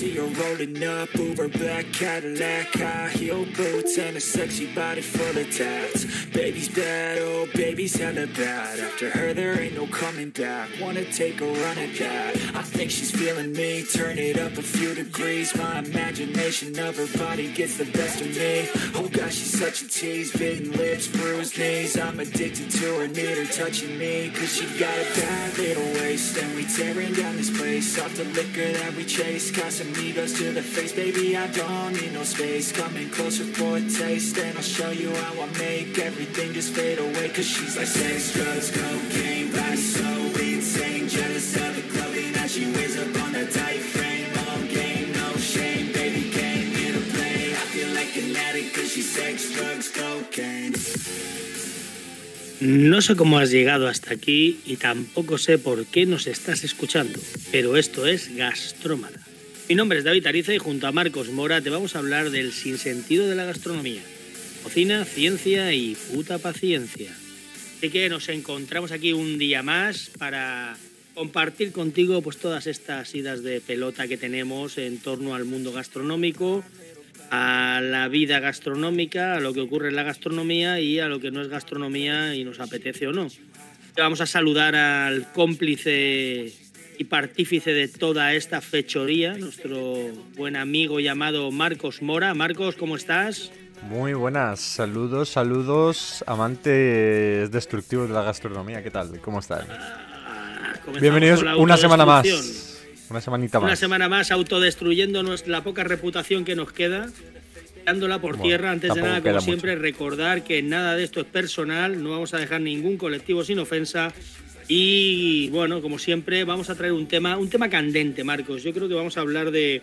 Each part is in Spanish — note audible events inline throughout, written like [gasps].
see her rolling up over black Cadillac High heel boots and a sexy body full of tats Baby's bad, oh baby's hella bad After her there ain't no coming back Wanna take a run at that I think she's feeling me, turn it up a few degrees My imagination of her body gets the best of me Oh gosh, she's such a tease, bitten lips, bruised knees I'm addicted to her, need her touching me Cause she got a bad little waist And we tearing down this place Off the liquor that we chase, got some need us to the face Baby, I don't need no space Coming closer for a taste And I'll show you how I make everything just fade away Cause she's like sex, drugs, cocaine, right so insane Jealous of the clothing that she wears up on that tight frame no shame, baby came here to play I feel like an addict cause she's sex, drugs, cocaine No sé cómo has llegado hasta aquí y tampoco sé por qué nos estás escuchando, pero esto es Gastrómada mi nombre es David Ariza y junto a Marcos Mora te vamos a hablar del sinsentido de la gastronomía. Cocina, ciencia y puta paciencia. Así que nos encontramos aquí un día más para compartir contigo pues, todas estas idas de pelota que tenemos en torno al mundo gastronómico, a la vida gastronómica, a lo que ocurre en la gastronomía y a lo que no es gastronomía y nos apetece o no. Vamos a saludar al cómplice y partífice de toda esta fechoría, nuestro buen amigo llamado Marcos Mora. Marcos, ¿cómo estás? Muy buenas, saludos, saludos, amantes destructivos de la gastronomía, ¿qué tal? ¿Cómo estás? Ah, Bienvenidos una semana más. Una semanita más. Una semana más autodestruyendo la poca reputación que nos queda, dándola por tierra. Antes de nada, como siempre, recordar que nada de esto es personal, no vamos a dejar ningún colectivo sin ofensa y bueno, como siempre, vamos a traer un tema, un tema candente, Marcos. Yo creo que vamos a hablar de.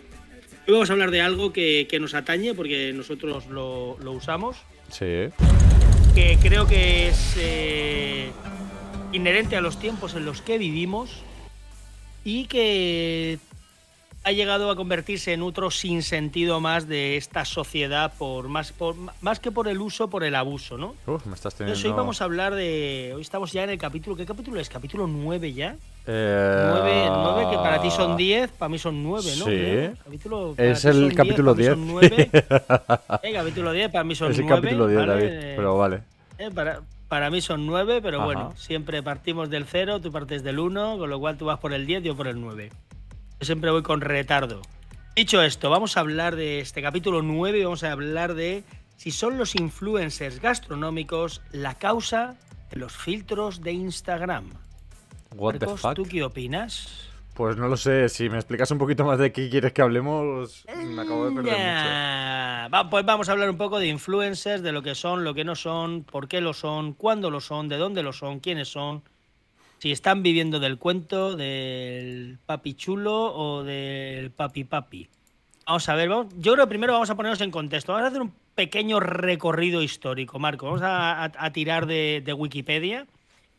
vamos a hablar de algo que, nos atañe, porque nosotros lo, usamos. Sí. Que creo que es eh, inherente a los tiempos en los que vivimos. Y que ha llegado a convertirse en otro sinsentido más de esta sociedad, por más, por, más que por el uso, por el abuso, ¿no? Uf, me estás teniendo... Entonces hoy vamos a hablar de... Hoy estamos ya en el capítulo... ¿Qué capítulo es? ¿Capítulo 9 ya? Eh... 9, que para ti son 10, ah, para mí son 9, ¿no? Sí. Capítulo, es el capítulo 10. 9. el capítulo 10, para mí son 9. [laughs] Eh, es el capítulo 10, David, pero vale. Eh, para, para mí son 9, pero bueno, siempre partimos del 0, tú partes del 1, con lo cual tú vas por el 10, yo por el 9. Yo siempre voy con retardo. Dicho esto, vamos a hablar de este capítulo 9 y vamos a hablar de si son los influencers gastronómicos la causa de los filtros de Instagram. ¿Tú qué opinas? Pues no lo sé, si me explicas un poquito más de qué quieres que hablemos, me acabo de perder mucho. pues vamos a hablar un poco de influencers, de lo que son, lo que no son, por qué lo son, cuándo lo son, de dónde lo son, quiénes son si están viviendo del cuento del papi chulo o del papi papi. Vamos a ver, vamos, yo creo que primero vamos a ponernos en contexto. Vamos a hacer un pequeño recorrido histórico, Marco. Vamos a, tirar de, Wikipedia,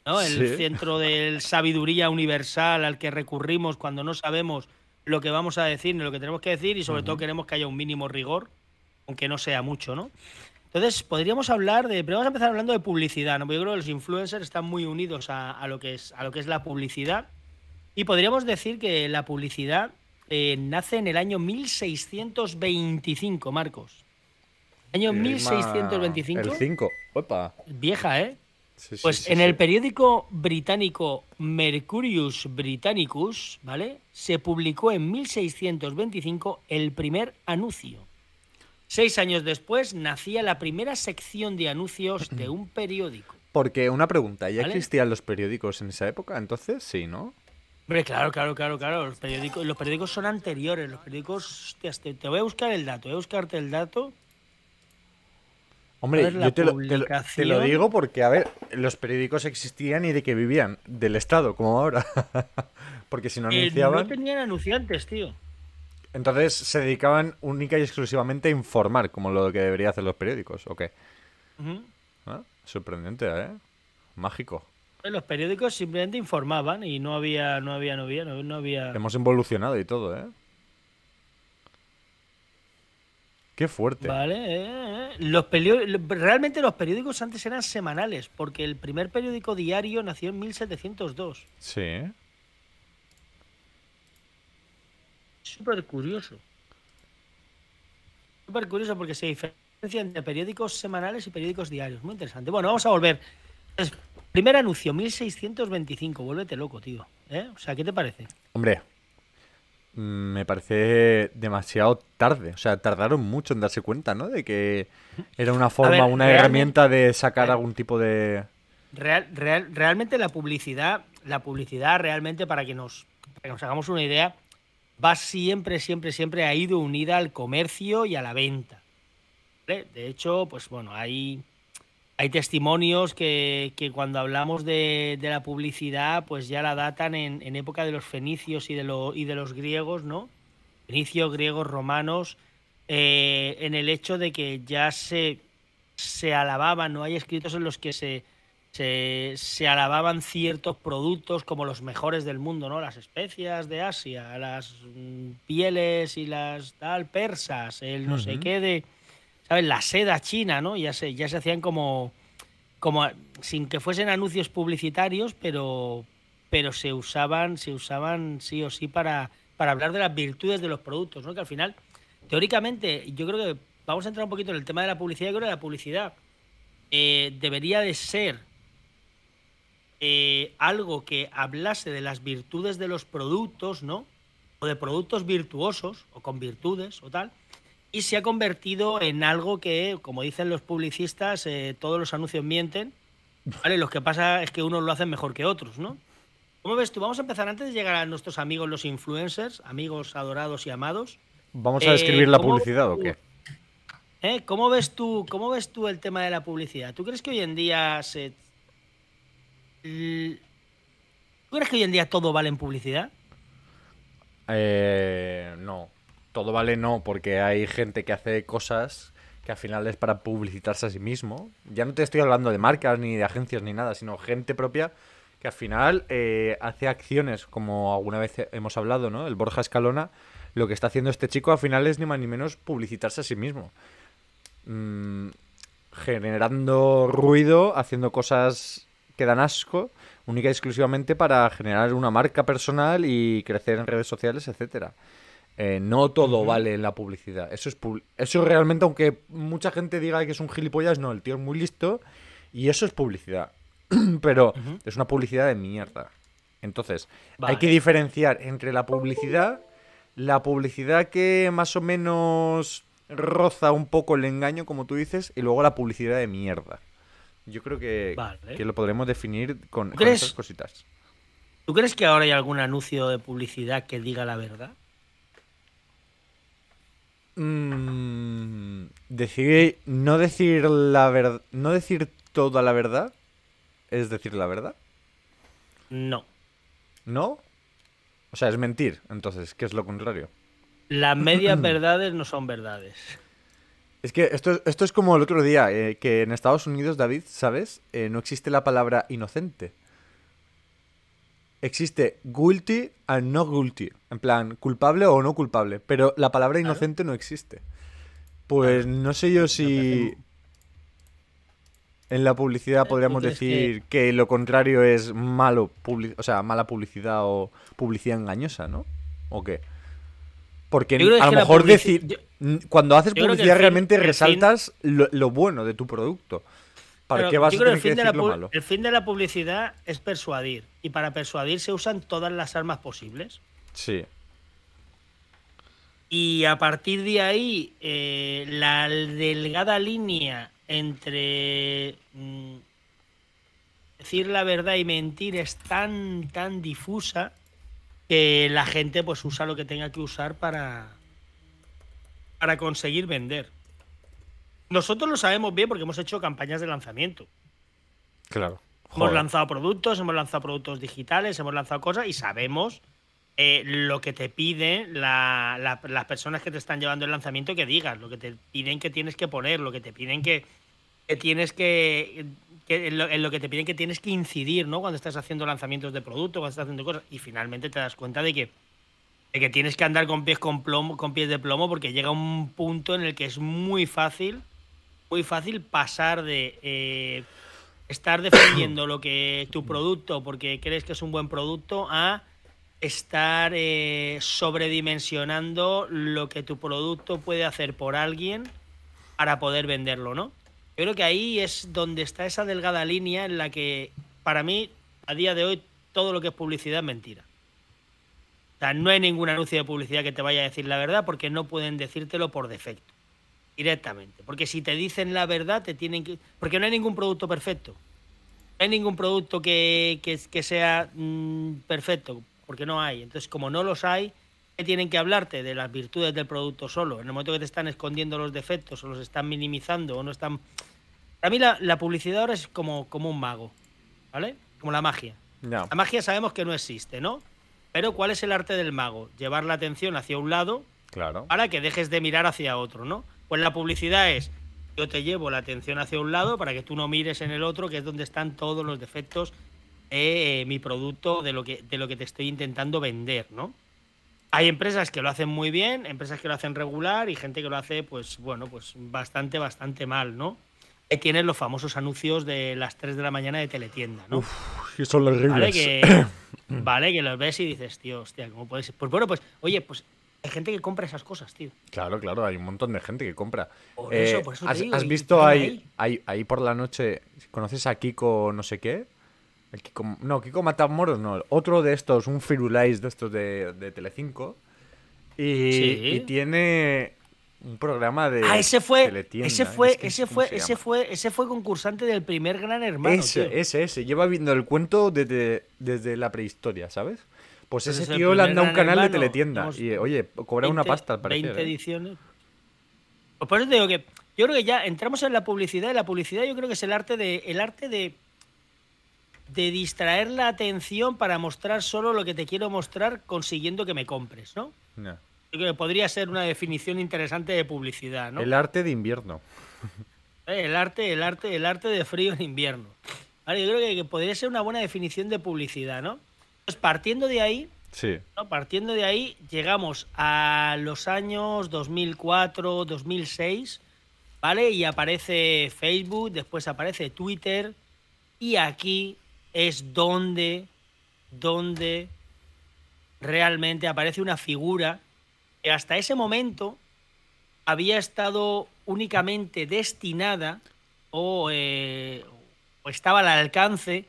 ¿no? el centro de sabiduría universal al que recurrimos cuando no sabemos lo que vamos a decir ni lo que tenemos que decir y sobre todo queremos que haya un mínimo rigor, aunque no sea mucho, ¿no? Entonces, podríamos hablar de. Pero vamos a empezar hablando de publicidad, ¿no? yo creo que los influencers están muy unidos a, lo, que es, a lo que es la publicidad. Y podríamos decir que la publicidad eh, nace en el año 1625, Marcos. Año 1625. El Vieja, ¿eh? pues en el periódico británico Mercurius Britannicus, ¿vale? Se publicó en 1625 el primer anuncio. Seis años después nacía la primera sección de anuncios de un periódico. Porque una pregunta, ¿ya existían los periódicos en esa época? Entonces sí, ¿no? Hombre, claro, claro, claro, claro. Los periódicos, los periódicos son anteriores. Los periódicos. te, voy a buscar el dato, voy a buscarte el dato. Hombre, yo te lo, digo porque, a ver, los periódicos existían y de que vivían del Estado, como ahora. [laughs] porque si no eh, anunciaban. no tenían anunciantes, tío. Entonces se dedicaban única y exclusivamente a informar, como lo que debería hacer los periódicos, ¿o qué? Ah, sorprendente, ¿eh? Mágico. Los periódicos simplemente informaban y no había, no había, no había, no había. Hemos evolucionado y todo, ¿eh? Qué fuerte. Vale. Eh, eh. eh. Los realmente los periódicos antes eran semanales, porque el primer periódico diario nació en 1702. Sí. súper curioso. Súper curioso porque se diferencia entre periódicos semanales y periódicos diarios. Muy interesante. Bueno, vamos a volver. Primer anuncio, 1625. Vuélvete loco, tío. ¿Eh? O sea, ¿qué te parece? Hombre, mm, me parece demasiado tarde. O sea, tardaron mucho en darse cuenta, ¿no? De que era una forma, una herramienta de sacar algún tipo de. Real, real, realmente la publicidad, la publicidad realmente para que nos, para que nos hagamos una idea, va siempre, siempre, siempre ha ido unida al comercio y a la venta. De hecho, pues bueno, hay, hay testimonios que, que cuando hablamos de, de, la publicidad, pues ya la datan en, época de los fenicios y de, y de los griegos, ¿no? Fenicios, griegos, romanos, eh, en el hecho de que ya se, se alababan, ¿no? Hay escritos en los que se se, alababan ciertos productos como los mejores del mundo, ¿no? Las especias de Asia, las mm, pieles y las tal persas, el no sé qué de, La seda china, ¿no? Ya se, ya se hacían como, como sin que fuesen anuncios publicitarios, pero, pero se usaban, se usaban sí o sí para, para hablar de las virtudes de los productos, ¿no? Que al final, teóricamente, yo creo que vamos a entrar un poquito en el tema de la publicidad, yo creo que la publicidad eh, debería de ser eh, algo que hablase de las virtudes de los productos, ¿no? O de productos virtuosos, o con virtudes, o tal, y se ha convertido en algo que, como dicen los publicistas, eh, todos los anuncios mienten, ¿vale? Lo que pasa es que unos lo hacen mejor que otros, ¿no? ¿Cómo ves tú? Vamos a empezar antes de llegar a nuestros amigos los influencers, amigos adorados y amados. ¿Vamos a describir eh, la publicidad o qué? ¿Cómo, ves tú, ¿Cómo ves tú el tema de la publicidad? ¿Tú crees que hoy en día se, ¿Tú crees que hoy en día todo vale en publicidad? Eh, no. Todo vale no, porque hay gente que hace cosas que al final es para publicitarse a sí mismo. Ya no te estoy hablando de marcas, ni de agencias, ni nada, sino gente propia que al final eh, hace acciones, como alguna vez hemos hablado, ¿no? El Borja Escalona, lo que está haciendo este chico al final es ni más ni menos publicitarse a sí mismo. Mm, generando ruido, haciendo cosas que dan asco, única y exclusivamente para generar una marca personal y crecer en redes sociales, etcétera. Eh, no todo vale en la publicidad. Eso es eso realmente, aunque mucha gente diga que es un gilipollas, no, el tío es muy listo y eso es publicidad. [clears throat] Pero es una publicidad de mierda. Entonces, hay que diferenciar entre la publicidad, la publicidad que más o menos roza un poco el engaño, como tú dices, y luego la publicidad de mierda. Yo creo que, lo podremos definir con, esas cositas. ¿Tú crees que ahora hay algún anuncio de publicidad que diga la verdad? Mm, no decir la verdad, no decir toda la verdad, es decir la verdad. No. ¿No? O sea, es mentir. Entonces, ¿qué es lo contrario? Las medias [clears throat] verdades no son verdades. Es que esto, esto es como el otro día, eh, que en Estados Unidos, David, ¿sabes? Eh, no existe la palabra inocente. Existe guilty and no guilty. En plan, culpable o no culpable. Pero la palabra inocente no existe. Pues no sé yo si en la publicidad podríamos decir que... lo contrario es malo, o sea, mala publicidad o publicidad engañosa, ¿no? ¿O qué? Porque a lo mejor decir... Cuando haces publicidad realmente resaltas lo, bueno de tu producto. ¿Para qué vas a tener lo malo? El fin de la publicidad es persuadir. Y para persuadir se usan todas las armas posibles. Sí. Y a partir de ahí, eh, la delgada línea entre mm, decir la verdad y mentir es tan, tan difusa que la gente pues usa lo que tenga que usar para, para conseguir vender. Nosotros lo sabemos bien porque hemos hecho campañas de lanzamiento. Claro. Hemos lanzado productos, hemos lanzado productos digitales, hemos lanzado cosas y sabemos eh, lo que te piden las personas que te están llevando el lanzamiento que digas, lo que te piden que tienes que poner, lo que te piden que, tienes que, que te piden que tienes que incidir, ¿no? Cuando estás haciendo lanzamientos de productos, cuando estás haciendo cosas y finalmente te das cuenta de que que tienes que andar con pies con plomo, con pies de plomo, porque llega un punto en el que es muy fácil, muy fácil pasar de eh, estar defendiendo lo que tu producto, porque crees que es un buen producto, a estar eh, sobredimensionando lo que tu producto puede hacer por alguien para poder venderlo, ¿no? Yo creo que ahí es donde está esa delgada línea en la que, para mí, a día de hoy, todo lo que es publicidad es mentira no hay ningún anuncio de publicidad que te vaya a decir la verdad porque no pueden decírtelo por defecto, directamente. Porque si te dicen la verdad, te tienen que... Porque no hay ningún producto perfecto. No hay ningún producto que, sea mm, perfecto, porque no hay. Entonces, como no los hay, tienen que hablarte de las virtudes del producto solo. En el momento que te están escondiendo los defectos o los están minimizando o no están... Para mí la, publicidad ahora es como, como un mago, ¿vale? Como la magia. La magia sabemos que no existe, ¿no? Pero ¿cuál es el arte del mago? Llevar la atención hacia un lado claro. para que dejes de mirar hacia otro, ¿no? Pues la publicidad es, yo te llevo la atención hacia un lado para que tú no mires en el otro, que es donde están todos los defectos de eh, mi producto, de lo, que, de lo que te estoy intentando vender, ¿no? Hay empresas que lo hacen muy bien, empresas que lo hacen regular y gente que lo hace, pues bueno, pues bastante, bastante mal, ¿no? que eh, tienen los famosos anuncios de las 3 de la mañana de teletienda, ¿no? Uf, que son horribles. Vale que, [coughs] vale, que los ves y dices, tío, hostia, ¿cómo puede ser? Pues bueno, pues, oye, pues hay gente que compra esas cosas, tío. Claro, claro, hay un montón de gente que compra. Por eso, eh, por eso has, te ¿Has visto ahí, ahí, por la noche, conoces a Kiko no sé qué? Kiko, no, Kiko Matamoros no, otro de estos, un Firulais de estos de, de Telecinco. sí. y tiene un programa de ah, ese fue ese fue ese fue ese fue ese fue concursante del primer Gran Hermano ese ese ese lleva viendo el cuento desde, desde la prehistoria sabes pues, pues ese tío le anda un canal de teletienda y oye cobra una pasta al 20 ¿eh? ediciones Pues por eso te digo que yo creo que ya entramos en la publicidad y la publicidad yo creo que es el arte de el arte de de distraer la atención para mostrar solo lo que te quiero mostrar consiguiendo que me compres no. Yo creo que podría ser una definición interesante de publicidad, ¿no? El arte de invierno. [laughs] Eh, el arte, el arte, el arte de frío en invierno. yo creo que, podría ser una buena definición de publicidad, ¿no? Pues partiendo de ahí, sí. partiendo de ahí, llegamos a los años 2004, 2006, ¿vale? Y aparece Facebook, después aparece Twitter, y aquí es donde, donde realmente aparece una figura hasta ese momento había estado únicamente destinada eh, o, estaba al alcance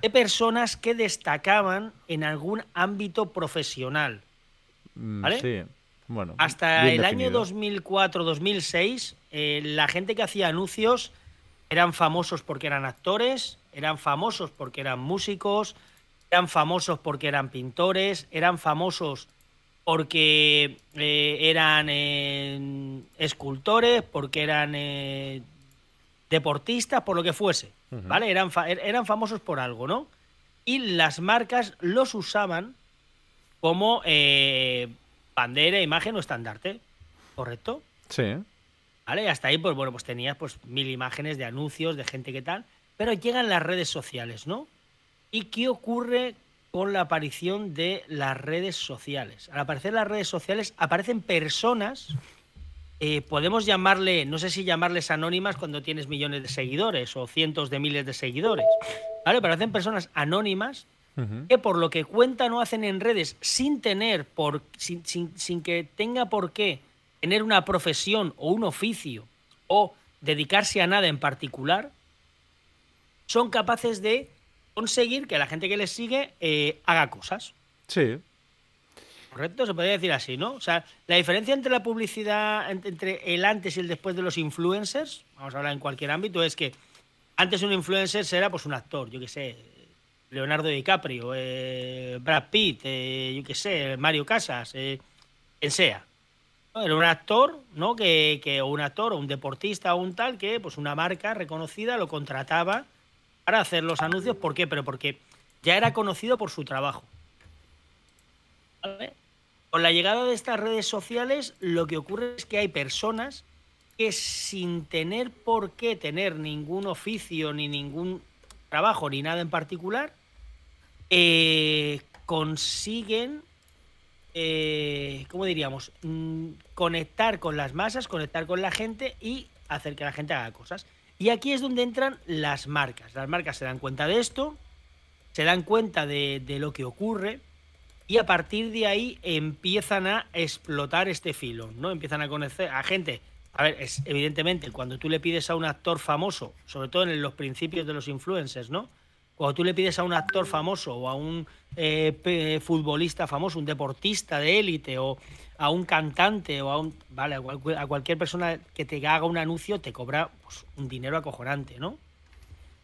de personas que destacaban en algún ámbito profesional. Mm, sí. Bueno, Hasta el año 2004-2006, eh, la gente que hacía anuncios eran famosos porque eran actores, eran famosos porque eran músicos, eran famosos porque eran pintores, eran famosos porque eh, eran eh, escultores, porque eran eh, deportistas, por lo que fuese, ¿vale? Eran, er, eran famosos por algo, ¿no? Y las marcas los usaban como bandera, imagen o estandarte, ¿correcto? Sí. ¿Vale? Y hasta ahí, pues bueno, pues tenías pues mil imágenes de anuncios, de gente que tal, pero llegan las redes sociales, ¿no? ¿Y qué ocurre con la aparición de las redes sociales. Al aparecer las redes sociales aparecen personas, eh, podemos llamarle, no sé si llamarles anónimas cuando tienes millones de seguidores o cientos de miles de seguidores, ¿vale? Pero personas anónimas que por lo que cuentan o hacen en redes sin tener, por, sin, sin que tenga por qué tener una profesión o un oficio o dedicarse a nada en particular, son capaces de conseguir que la gente que le sigue eh, haga cosas. Sí. Correcto, se podría decir así, ¿no? O sea, la diferencia entre la publicidad, entre el antes y el después de los influencers, vamos a hablar en cualquier ámbito, es que antes un influencer era pues un actor, yo qué sé, Leonardo DiCaprio, eh, Brad Pitt, eh, yo qué sé, Mario Casas, eh, sea. Era un actor, ¿no? Que, o un actor, o un deportista, o un tal, que pues una marca reconocida lo contrataba para hacer los anuncios. ¿Por qué? Pero porque ya era conocido por su trabajo. Con la llegada de estas redes sociales, lo que ocurre es que hay personas que sin tener por qué tener ningún oficio ni ningún trabajo ni nada en particular, eh, consiguen, eh, ¿cómo diríamos?, mm, conectar con las masas, conectar con la gente y hacer que la gente haga cosas. Y aquí es donde entran las marcas. Las marcas se dan cuenta de esto, se dan cuenta de, lo que ocurre y a partir de ahí empiezan a explotar este filo, ¿no? Empiezan a conocer a gente. A ver, es, evidentemente, cuando tú le pides a un actor famoso, sobre todo en los principios de los influencers, ¿no? Cuando tú le pides a un actor famoso o a un eh, futbolista famoso, un deportista de élite o a un cantante o a un. Vale, a cualquier persona que te haga un anuncio te cobra pues, un dinero acojonante, ¿no?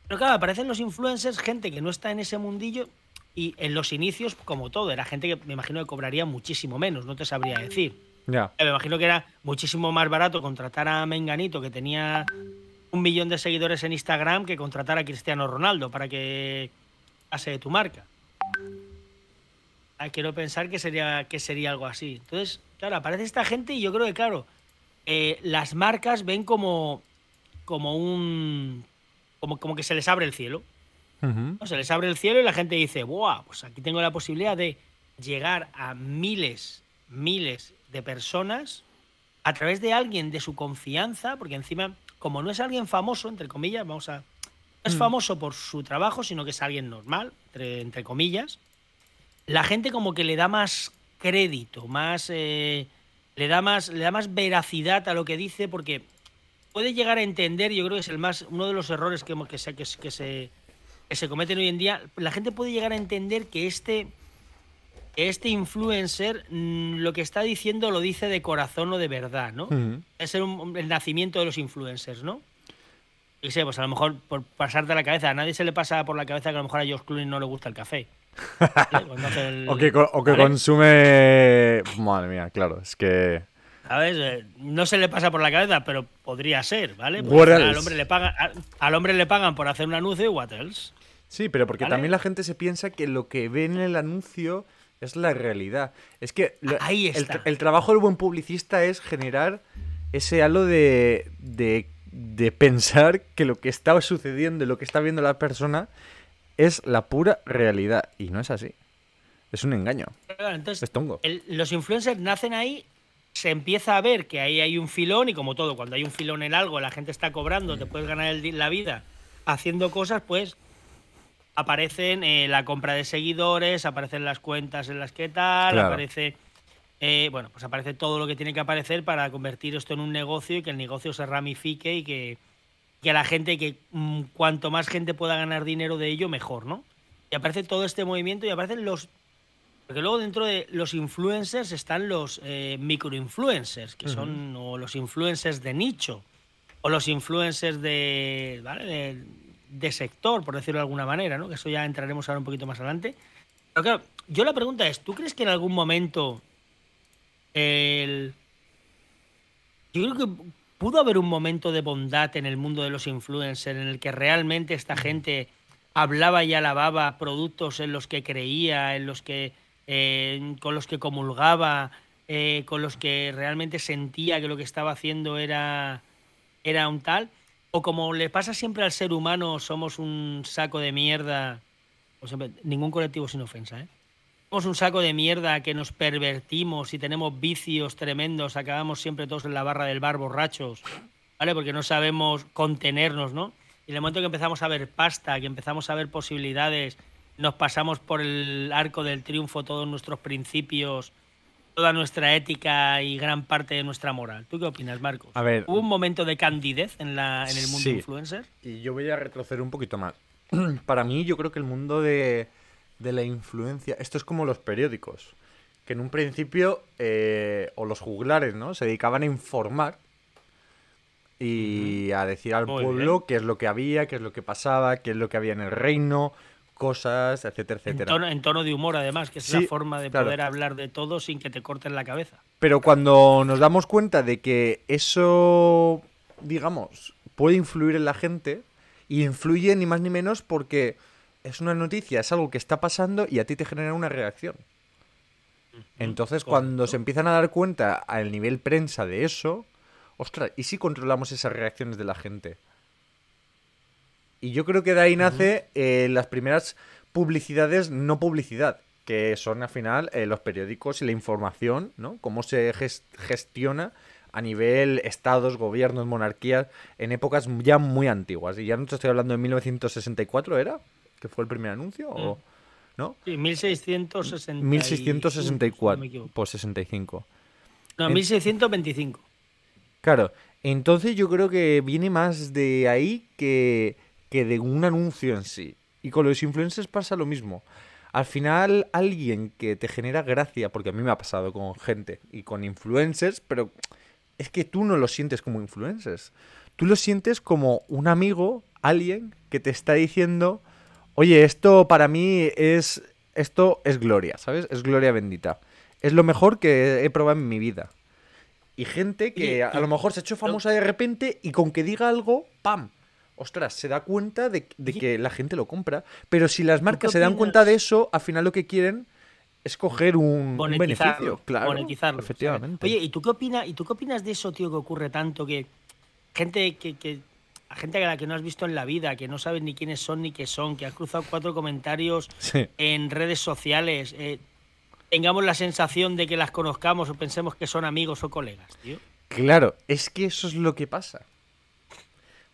Pero claro, aparecen los influencers, gente que no está en ese mundillo y en los inicios, como todo, era gente que me imagino que cobraría muchísimo menos, no te sabría decir. Eh, me imagino que era muchísimo más barato contratar a Menganito, que tenía un millón de seguidores en Instagram, que contratar a Cristiano Ronaldo para que pase de tu marca. Ah, quiero pensar que sería, que sería algo así. Entonces, claro, aparece esta gente y yo creo que, claro, eh, las marcas ven como, como un. Como, como que se les abre el cielo. Se les abre el cielo y la gente dice, ¡buah! Pues aquí tengo la posibilidad de llegar a miles, miles de personas a través de alguien de su confianza, porque encima, como no es alguien famoso, entre comillas, vamos a. No es mm. famoso por su trabajo, sino que es alguien normal, entre comillas la gente como que le da más crédito, más, eh, le, da más le da más veracidad a lo que dice porque puede llegar a entender, yo creo que es el más uno de los errores que, se, que, se, se cometen hoy en día, la gente puede llegar a entender que este este influencer mm, lo que está diciendo lo dice de corazón o de verdad, ¿no? Es el, nacimiento de los influencers, ¿no? Y sé, pues a lo mejor por pasarte la cabeza, a nadie se le pasa por la cabeza que a lo mejor a George Clooney no le gusta el café. Pues [laughs] o que, consume. Madre mía, claro, es que. A ver, eh, no se le pasa por la cabeza, pero podría ser, ¿vale? Al hombre, le pagan, al hombre le pagan por hacer un anuncio y what else. Sí, pero porque también la gente se piensa que lo que ve en el anuncio es la realidad. Es que ah, el, trabajo del buen publicista es generar ese halo de, de, de pensar que lo que está sucediendo lo que está viendo la persona es la pura realidad. Y no es así. Es un engaño. entonces, los influencers nacen ahí, se empieza a ver que ahí hay un filón y como todo, cuando hay un filón en algo, la gente está cobrando, te mm. puedes ganar la vida haciendo cosas, pues aparecen eh, la compra de seguidores, aparecen las cuentas en las que tal, aparece... Eh, bueno, pues aparece todo lo que tiene que aparecer para convertir esto en un negocio y que el negocio se ramifique y que, que la gente, que mm, cuanto más gente pueda ganar dinero de ello, mejor, ¿no? Y aparece todo este movimiento y aparecen los... Porque luego dentro de los influencers están los eh, microinfluencers, que son o los influencers de nicho, o los influencers de, ¿vale? de, de, sector, por decirlo de alguna manera, ¿no? Que eso ya entraremos ahora un poquito más adelante. Pero claro, yo la pregunta es, ¿tú crees que en algún momento el... Yo creo que ¿Pudo haber un momento de bondad en el mundo de los influencers en el que realmente esta gente hablaba y alababa productos en los que creía, en los que eh, con los que comulgaba, eh, con los que realmente sentía que lo que estaba haciendo era, era un tal? ¿O como le pasa siempre al ser humano, somos un saco de mierda? O ningún colectivo sin ofensa, ¿eh? somos un saco de mierda que nos pervertimos y tenemos vicios tremendos, acabamos siempre todos en la barra del bar borrachos, ¿vale? Porque no sabemos contenernos, ¿no? Y en el momento que empezamos a ver pasta, que empezamos a ver posibilidades, nos pasamos por el arco del triunfo todos nuestros principios, toda nuestra ética y gran parte de nuestra moral. ¿Tú qué opinas, Marcos? A ver, ¿Hubo un momento de candidez en, la, en el mundo sí. influencer? Y yo voy a retroceder un poquito más. [clears throat] Para mí, yo creo que el mundo de de la influencia. Esto es como los periódicos, que en un principio, eh, o los juglares, ¿no? Se dedicaban a informar y a decir al pueblo qué es lo que había, qué es lo que pasaba, qué es lo que había en el reino, cosas, etcétera, etcétera. En tono, de humor, además, que es la forma de poder hablar de todo sin que te corten la cabeza. Pero cuando nos damos cuenta de que eso, digamos, puede influir en la gente, y influye ni más ni menos porque es una noticia, es algo que está pasando y a ti te genera una reacción. Entonces, cuando se empiezan a dar cuenta a nivel prensa de eso, ostras, ¿y si controlamos esas reacciones de la gente? Y yo creo que de ahí nace eh, las primeras publicidades, no publicidad, que son al final eh, los periódicos y la información, ¿no? Cómo se gestiona a nivel estados, gobiernos, monarquías, en épocas ya muy antiguas. Y ya no te estoy hablando de 1964, ¿era? que fue el primer anuncio, mm. ¿no? Sí, 1664. 1664, por 65. No, 1625. Pues claro, entonces yo creo que viene más de ahí que, que de un anuncio en sí. Y con los influencers pasa lo mismo. Al final, alguien que te genera gracia, porque a mí me ha pasado con gente y con influencers, pero es que tú no lo sientes como influencers. Tú lo sientes como un amigo, alguien que te está diciendo Oye, esto para mí es. Esto es gloria, ¿sabes? Es gloria bendita. Es lo mejor que he probado en mi vida. Y gente que a, lo mejor se ha hecho famosa de repente y con que diga algo, ¡pam! Ostras, se da cuenta de, que la gente lo compra. Pero si las marcas se dan cuenta de eso, al final lo que quieren es coger un, beneficio. Claro, Efectivamente. Oye, ¿y tú, qué opinas, ¿y tú qué opinas de eso, tío, que ocurre tanto? Que gente que a gente a la que no has visto en la vida, que no sabes ni quiénes son ni qué son, que has cruzado cuatro comentarios en redes sociales, eh, tengamos la sensación de que las conozcamos o pensemos que son amigos o colegas, tío. Claro, es que eso es lo que pasa.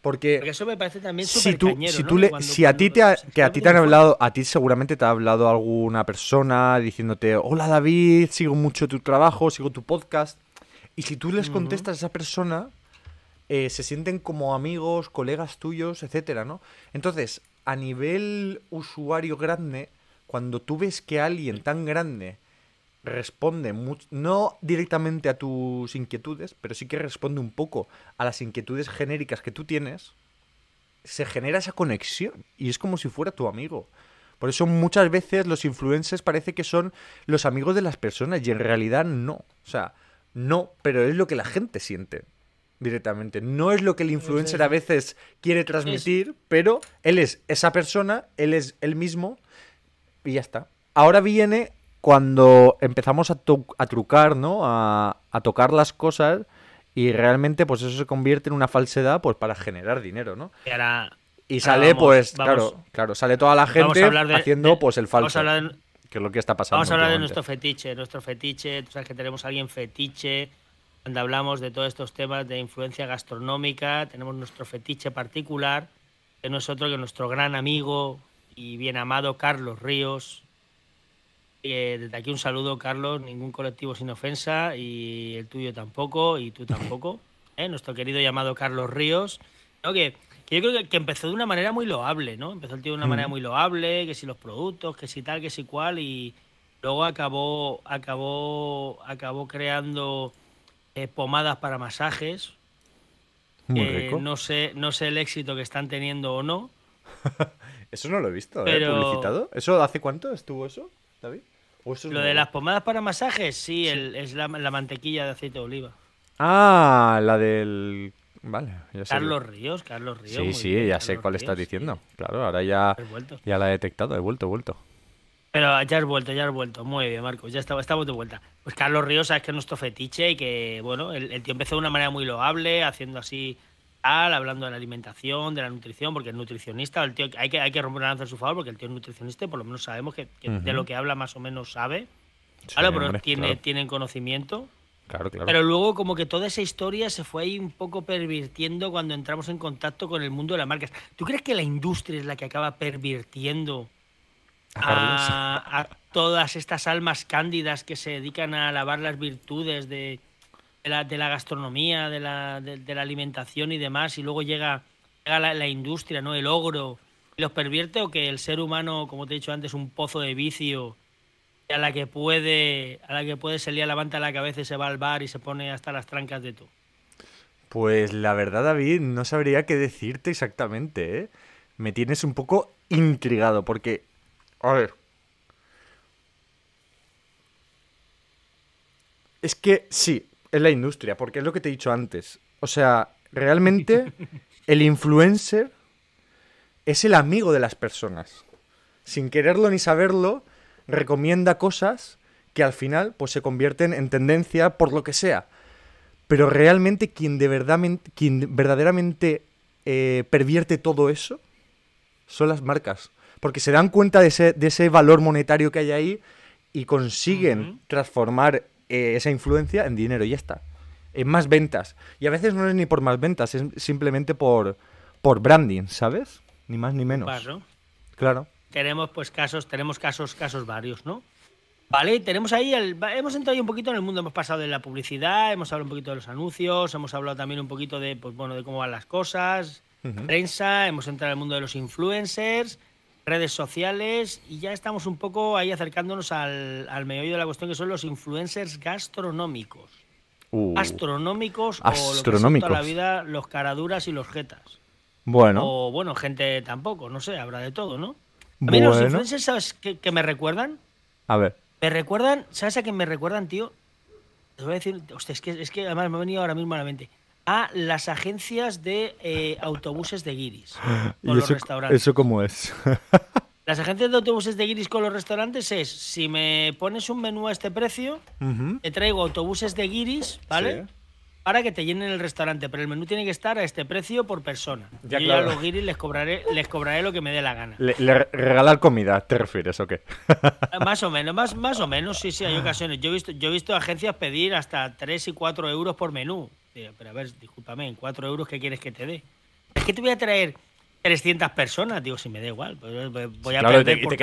Porque, Porque eso me parece también si tú, si tú le, si a ti te, que a ti te han hablado, a ti seguramente te ha hablado alguna persona diciéndote, hola David, sigo mucho tu trabajo, sigo tu podcast. Y si tú les contestas a esa persona, eh, se sienten como amigos, colegas tuyos, etcétera, ¿no? Entonces, a nivel usuario grande, cuando tú ves que alguien tan grande responde no directamente a tus inquietudes, pero sí que responde un poco a las inquietudes genéricas que tú tienes, se genera esa conexión y es como si fuera tu amigo. Por eso muchas veces los influencers parece que son los amigos de las personas y en realidad no. O sea, no, pero es lo que la gente siente directamente. No es lo que el influencer a veces quiere transmitir, pero él es esa persona, él es él mismo y ya está. Ahora viene cuando empezamos a, trucar, ¿no? A, tocar las cosas y realmente pues eso se convierte en una falsedad pues para generar dinero, ¿no? Y, sale pues, claro, claro, sale toda la gente haciendo pues el falso. Vamos a hablar de, que lo que está pasando. Vamos a hablar de nuestro fetiche, nuestro fetiche, sabes que tenemos a alguien fetiche donde hablamos de todos estos temas de influencia gastronómica, tenemos nuestro fetiche particular, que no es otro que nuestro gran amigo y bien amado Carlos Ríos. Eh, desde aquí un saludo, Carlos, ningún colectivo sin ofensa, y el tuyo tampoco, y tú tampoco. [laughs] ¿eh? Nuestro querido llamado Carlos Ríos, que, yo creo que, empezó de una manera muy loable, ¿no? Empezó el tío de una mm. manera muy loable, que si los productos, que si tal, que si cual, y luego acabó, acabó, acabó creando eh, pomadas para masajes. Eh, no sé, no sé el éxito que están teniendo o no. [laughs] eso no lo he visto, ¿eh? pero... ¿Publicitado? ¿Eso hace cuánto estuvo eso, David? lo de las pomadas para masajes, sí, es la, mantequilla de aceite de oliva. Ah, la del Vale, ya Carlos Ríos, Carlos Ríos. Sí, sí, ya sé cuál estás diciendo. Claro, ahora ya, ya la he detectado, he vuelto, he vuelto. Pero ya has vuelto, ya has vuelto. Muy bien, Marcos, ya estamos, de vuelta. Pues Carlos Ríos, ¿sabes que es nuestro fetiche y que, bueno, el, tío empezó de una manera muy loable, haciendo así tal, hablando de la alimentación, de la nutrición, porque es nutricionista, el tío, hay que, hay que romper la lanza en su favor, porque el tío es nutricionista y por lo menos sabemos que, de lo que habla más o menos sabe. claro, pero tiene, tienen conocimiento. Claro, claro. Pero luego como que toda esa historia se fue ahí un poco pervirtiendo cuando entramos en contacto con el mundo de las marcas. ¿Tú crees que la industria es la que acaba pervirtiendo a, todas estas almas cándidas que se dedican a alabar las virtudes de, la, gastronomía, de la, alimentación y demás, y luego llega, la, industria, ¿no? El ogro, ¿los pervierte o que el ser humano, como te he dicho antes, un pozo de vicio a la que puede, a la que puede la cabeza y se va al bar y se pone hasta las trancas de todo? Pues la verdad, David, no sabría qué decirte exactamente, ¿eh? Me tienes un poco intrigado, porque a ver. Es que sí, es la industria, porque es lo que te he dicho antes. O sea, realmente [laughs] el influencer es el amigo de las personas. Sin quererlo ni saberlo, recomienda cosas que al final pues se convierten en tendencia por lo que sea. Pero realmente quien, de quien verdaderamente eh, pervierte todo eso son las marcas porque se dan cuenta de ese, de ese valor monetario que hay ahí y consiguen transformar eh, esa influencia en dinero y ya está. En más ventas. Y a veces no es ni por más ventas, es simplemente por, por branding, ¿sabes? Ni más ni menos. Claro. Claro. Tenemos pues casos, tenemos casos, casos varios, ¿no? Vale, tenemos ahí Hemos entrado un poquito en el mundo, hemos pasado de la publicidad, hemos hablado un poquito de los anuncios, hemos hablado también un poquito de, pues, bueno, de cómo van las cosas, prensa, hemos entrado en el mundo de los influencers redes sociales y ya estamos un poco ahí acercándonos al, al meollo de la cuestión que son los influencers gastronómicos. Uh. astronómicos, o lo que toda la vida los caraduras y los jetas. Bueno. O bueno, gente tampoco, no sé, habrá de todo, ¿no? A mí los influencers, ¿sabes qué, me recuerdan? A ver. Me recuerdan, ¿sabes a quién me recuerdan, tío? Te voy a decir, hostia, que, es que además me ha venido ahora mismo a la mente a las agencias de eh, autobuses de guiris [gasps] con eso, los restaurantes. ¿Eso cómo es? [laughs] las agencias de autobuses de guiris con los restaurantes es, si me pones un menú a este precio, te traigo autobuses de guiris, ¿vale? Para que te llenen el restaurante, pero el menú tiene que estar a este precio por persona. Ya, y a los guiris les cobraré, les cobraré lo que me dé la gana. Le, regalar comida, ¿te refieres o qué? Eh, más o menos, más, más o menos, sí, sí, hay ah. ocasiones. Yo he visto, yo he visto agencias pedir hasta 3 y 4 euros por menú. Pero, a ver, discúlpame, en cuatro euros, ¿qué quieres que te dé? Es que te voy a traer 300 personas, digo, si me da igual, [laughs] eh, voy a perder por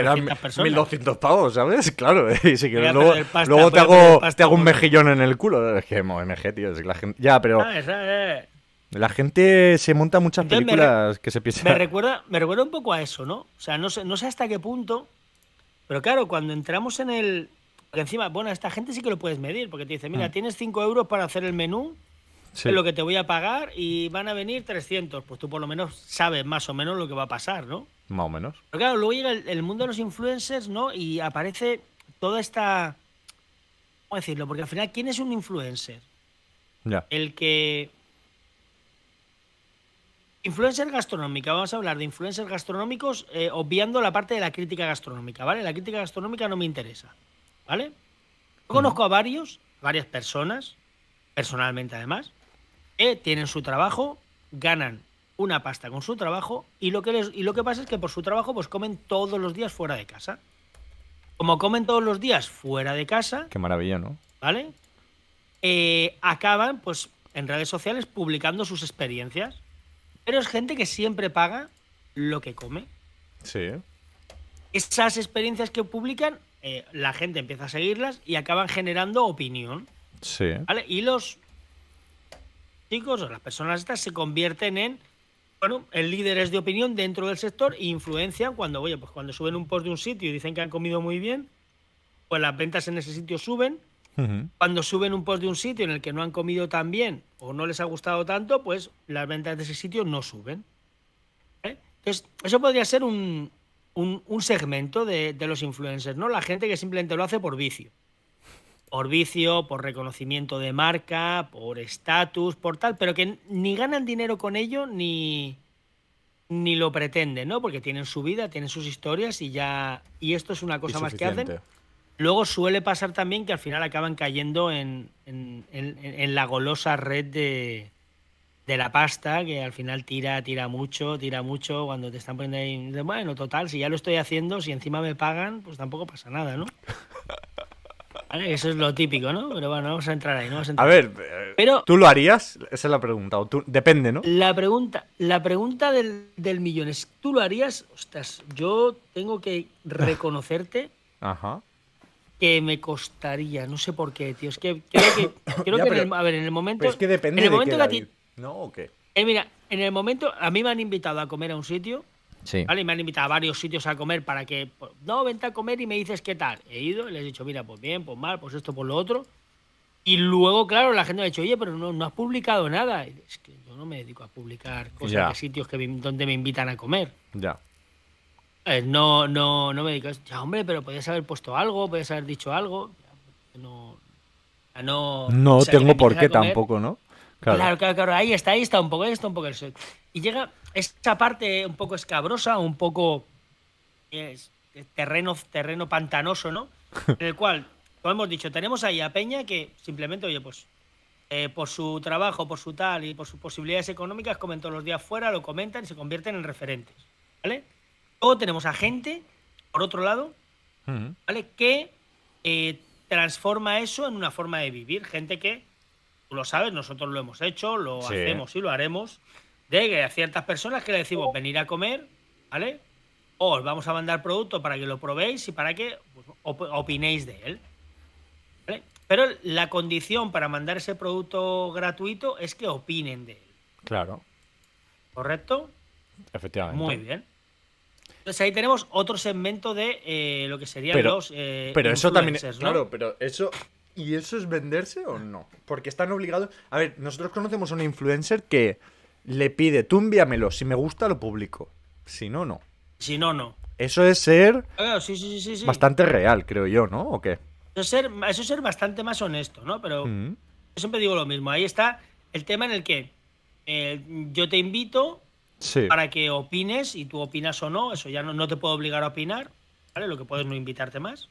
1200 pavos, ¿sabes? Claro, y si luego, luego te, hago, te hago un mejillón en el culo. Es que MG, tío, es que la gente... Ya, pero... Ah, eh. La gente se monta muchas películas que se piensan... Me recuerda, me recuerda un poco a eso, ¿no? O sea, no sé, no sé hasta qué punto, pero claro, cuando entramos en el... encima, bueno, esta gente sí que lo puedes medir, porque te dice, mira, mm. tienes 5 euros para hacer el menú es lo que te voy a pagar y van a venir 300. Pues tú por lo menos sabes más o menos lo que va a pasar, ¿no? Más o menos. Pero claro, luego llega el, mundo de los influencers, ¿no? Y aparece toda esta... ¿Cómo decirlo? Porque al final, ¿quién es un influencer? Ya. El que... Influencer gastronómica, vamos a hablar de influencers gastronómicos, eh, obviando la parte de la crítica gastronómica, ¿vale? La crítica gastronómica no me interesa, ¿vale? Yo conozco a varios, varias personas, personalmente además, eh, tienen su trabajo, ganan una pasta con su trabajo y lo que les, y lo que pasa es que por su trabajo pues comen todos los días fuera de casa. Como comen todos los días fuera de casa. Qué maravilla, ¿no? ¿Vale? Eh, acaban pues en redes sociales publicando sus experiencias. Pero es gente que siempre paga lo que come. Sí. Esas experiencias que publican, eh, la gente empieza a seguirlas y acaban generando opinión. Sí. ¿Vale? Y los o las personas estas se convierten en, bueno, en líderes de opinión dentro del sector e influencian cuando, oye, pues cuando suben un post de un sitio y dicen que han comido muy bien, pues las ventas en ese sitio suben. Cuando suben un post de un sitio en el que no han comido tan bien o no les ha gustado tanto, pues las ventas de ese sitio no suben. ¿eh? Entonces, eso podría ser un, un, segmento de, de, los influencers, ¿no? La gente que simplemente lo hace por vicio por vicio, por reconocimiento de marca, por estatus, por tal, pero que ni ganan dinero con ello ni, ni lo pretenden, ¿no? Porque tienen su vida, tienen sus historias y ya. Y esto es una cosa más que hacen. Luego suele pasar también que al final acaban cayendo en, la golosa red de, de, la pasta, que al final tira, tira mucho, tira mucho, cuando te están poniendo ahí, bueno, total, si ya lo estoy haciendo, si encima me pagan, pues tampoco pasa nada, ¿no? [laughs] eso es lo típico, ¿no? Pero bueno, vamos a entrar ahí. No a, ver, eh, ¿tú lo harías? Esa es la pregunta. depende, ¿no? La pregunta, la pregunta del, millón es, ¿tú lo harías? Ostras, yo tengo que reconocerte [laughs] que me costaría. No sé por qué, tío. Es que creo que... [coughs] en el, a ver, en el momento... es que depende de ¿No o qué? Eh, mira, en el momento... A mí me han invitado a comer a un sitio y me han invitado a varios sitios a comer para que, pues, no, vente a comer y me dices qué tal. He ido, les he dicho, mira, pues bien, pues mal, pues esto, pues lo otro. Y luego, claro, la gente me ha dicho, oye, pero no, has publicado nada. Y es que yo no me dedico a publicar cosas de sitios que, donde me invitan a comer. Ya. Eh, no, no, no me dedico a Ya, hombre, pero podías haber puesto algo, podías haber dicho algo. No. No, no tengo por qué tampoco, ¿no? Claro. claro. claro, Ahí está, ahí está un poco, ahí está un poco el Y llega, esa parte un poco escabrosa, un poco terreno, terreno pantanoso, ¿no? [laughs] En el cual, como hemos dicho, tenemos ahí a Peña que simplemente, oye, pues eh, por su trabajo, por su tal y por sus posibilidades económicas, comen todos los días fuera, lo comentan y se convierten en referentes, ¿vale? Luego tenemos a gente, por otro lado, mm. ¿vale? Que eh, transforma eso en una forma de vivir, gente que, tú lo sabes, nosotros lo hemos hecho, lo hacemos y lo haremos, de que a ciertas personas que le decimos oh. venir a comer, ¿vale? O os vamos a mandar producto para que lo probéis y para que pues, opinéis de él. ¿vale? Pero la condición para mandar ese producto gratuito es que opinen de él. Claro. ¿Correcto? Efectivamente. Muy bien. Entonces ahí tenemos otro segmento de eh, lo que serían los. Eh, pero eso también. ¿no? Claro, pero eso. ¿Y eso es venderse o no? Porque están obligados. A ver, nosotros conocemos a un influencer que le pide, tú envíamelo, si me gusta lo publico, si no, no. Si no, no. Eso es ser sí, sí, sí, bastante real, creo yo, ¿no? ¿O qué? Eso es ser, eso ser bastante más honesto, ¿no? Pero mm. yo siempre digo lo mismo, ahí está el tema en el que eh, yo te invito para que opines y tú opinas o no, eso ya no, te puedo obligar a opinar, ¿vale? Lo que puedes no invitarte más.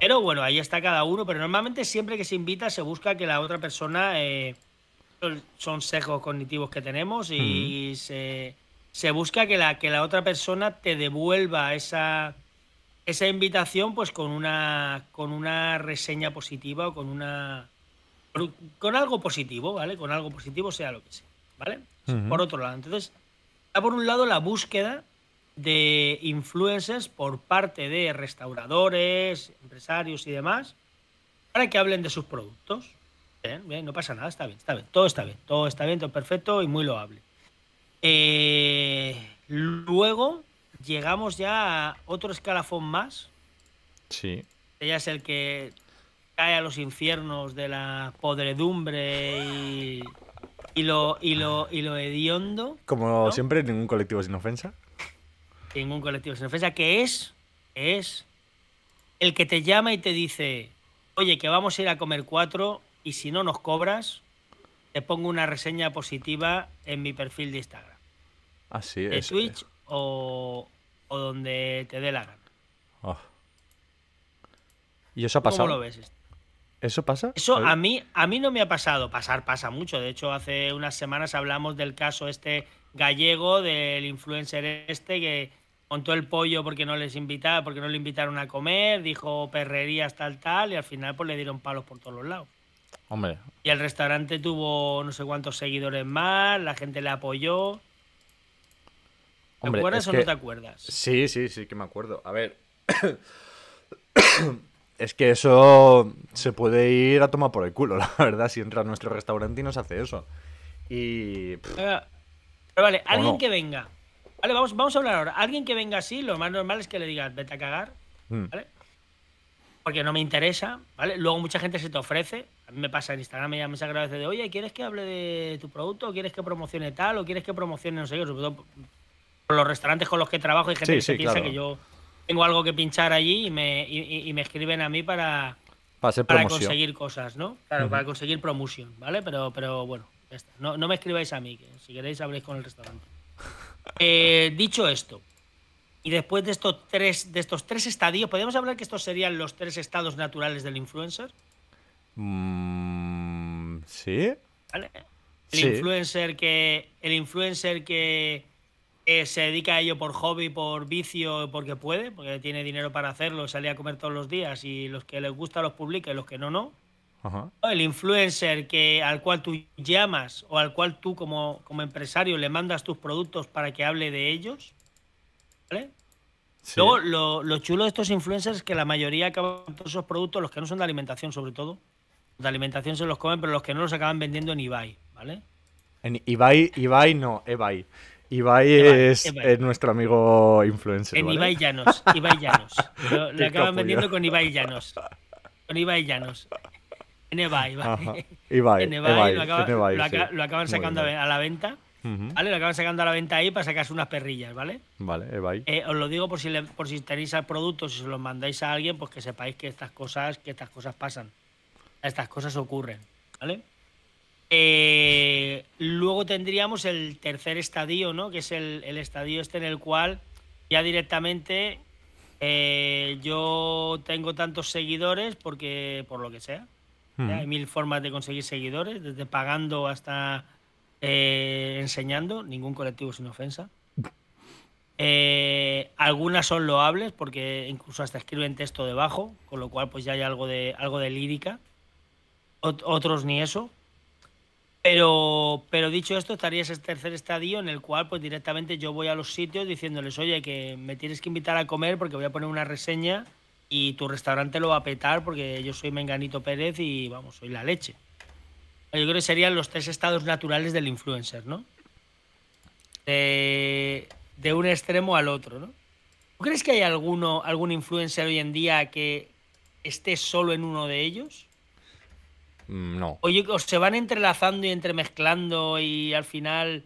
Pero bueno, ahí está cada uno, pero normalmente siempre que se invita se busca que la otra persona... Eh, son sesgos cognitivos que tenemos y se, busca que la, que la otra persona te devuelva esa, esa invitación pues con una, con una reseña positiva o con una con algo positivo, ¿vale? Con algo positivo sea lo que sea, ¿vale? Por otro lado, entonces, está por un lado la búsqueda de influencers por parte de restauradores, empresarios y demás, para que hablen de sus productos. ¿eh? no pasa nada, está bien, está bien. Todo está bien, todo está bien, todo perfecto y muy loable. Eh, luego llegamos ya a otro escalafón más. Sí. Ella es el que cae a los infiernos de la podredumbre y, lo, y, lo, y lo hediondo. Como siempre, ningún colectivo sin ofensa. Ningún colectivo sin ofensa, que es, es el que te llama y te dice, oye, que vamos a ir a comer cuatro y si no nos cobras, te pongo una reseña positiva en mi perfil de Instagram. Así sí. es. De eh. Twitch o, o, donde te dé la gana. Ah. ¿Y eso ha pasado? ¿Cómo lo ves? ¿Eso pasa? Eso a, mí, a mí no me ha pasado. Pasar pasa mucho. De hecho, hace unas semanas hablamos del caso este gallego, del influencer este que montó el pollo porque no les invitaba, porque no le invitaron a comer, dijo perrerías tal, tal, y al final pues le dieron palos por todos los lados. Y el restaurante tuvo no sé cuántos seguidores más, la gente le apoyó. ¿Te acuerdas o no te acuerdas? Sí, sí, sí que me acuerdo. A ver. [coughs] es que eso se puede ir a tomar por el culo, [laughs] la verdad, si entra a nuestro restaurante y nos hace eso. Y. Eh, pero vale, alguien que venga. Vale, vamos, vamos a hablar ahora. Alguien que venga así, lo más normal es que le digas, vete a cagar. Mm. Porque no me interesa, ¿vale? Luego mucha gente se te ofrece, a mí me pasa en Instagram, me llaman a veces de, oye, ¿quieres que hable de tu producto? ¿Quieres que promocione tal? ¿O quieres que promocione no sé yo? Sobre todo por los restaurantes con los que trabajo y gente que piensa que yo tengo algo que pinchar allí y me, me escriben a mí para, para, conseguir cosas, ¿no? Claro, para conseguir promoción, ¿vale? Pero, pero bueno, ya No, me escribáis a mí, que si queréis habléis con el restaurante. [laughs] Eh, dicho esto, y después de estos tres, de estos tres estadios, podemos hablar que estos serían los tres estados naturales del influencer? Mm, sí. ¿Vale? El influencer que. El influencer que eh, se dedica a ello por hobby, por vicio, porque puede, porque tiene dinero para hacerlo, sale a comer todos los días y los que les gusta los publica y los que no, no. El influencer que, al cual tú llamas o al cual tú como, como empresario le mandas tus productos para que hable de ellos. ¿Vale? Luego, lo, lo, chulo de estos influencers es que la mayoría acaban todos esos productos, los que no son de alimentación sobre todo, de alimentación se los comen, pero los que no los acaban vendiendo en Ibai, ¿vale? En Ibai, Ibai no, Ebay. ebay Ibai, es, nuestro amigo influencer. En ¿vale? Ibai Llanos, Ibai Llanos. [laughs] Lo, le acaban vendiendo con Ibai Llanos. Con Ibai Llanos. En Ebay, ¿vale? Ibai, Ebay, lo, acaban sacando a la venta. ¿Vale? Lo acaban sacando a la venta ahí para sacarse unas perrillas, ¿vale? Vale, Ebay. Eh, os lo digo por si, le, por si tenéis al producto, si se los mandáis a alguien, pues que sepáis que estas cosas, que estas cosas pasan. Estas cosas ocurren, ¿vale? Eh, luego tendríamos el tercer estadio, ¿no? Que es el, estadio este en el cual ya directamente eh, yo tengo tantos seguidores porque por lo que sea. Hmm. Hay mil formas de conseguir seguidores, desde pagando hasta eh, enseñando, ningún colectivo sin ofensa. [laughs] algunas son loables porque incluso hasta escriben texto debajo, con lo cual pues ya hay algo de, algo de lírica otros ni eso. Pero, pero dicho esto, estaría ese tercer estadio en el cual pues directamente yo voy a los sitios diciéndoles, oye, que me tienes que invitar a comer porque voy a poner una reseña y tu restaurante lo va a petar porque yo soy Menganito Pérez y vamos, soy la leche. Yo creo que serían los tres estados naturales del influencer, ¿no? De, un extremo al otro, ¿no? ¿Tú crees que hay alguno, algún influencer hoy en día que esté solo en uno de ellos? Mm, no. Oye, se van entrelazando y entremezclando y al final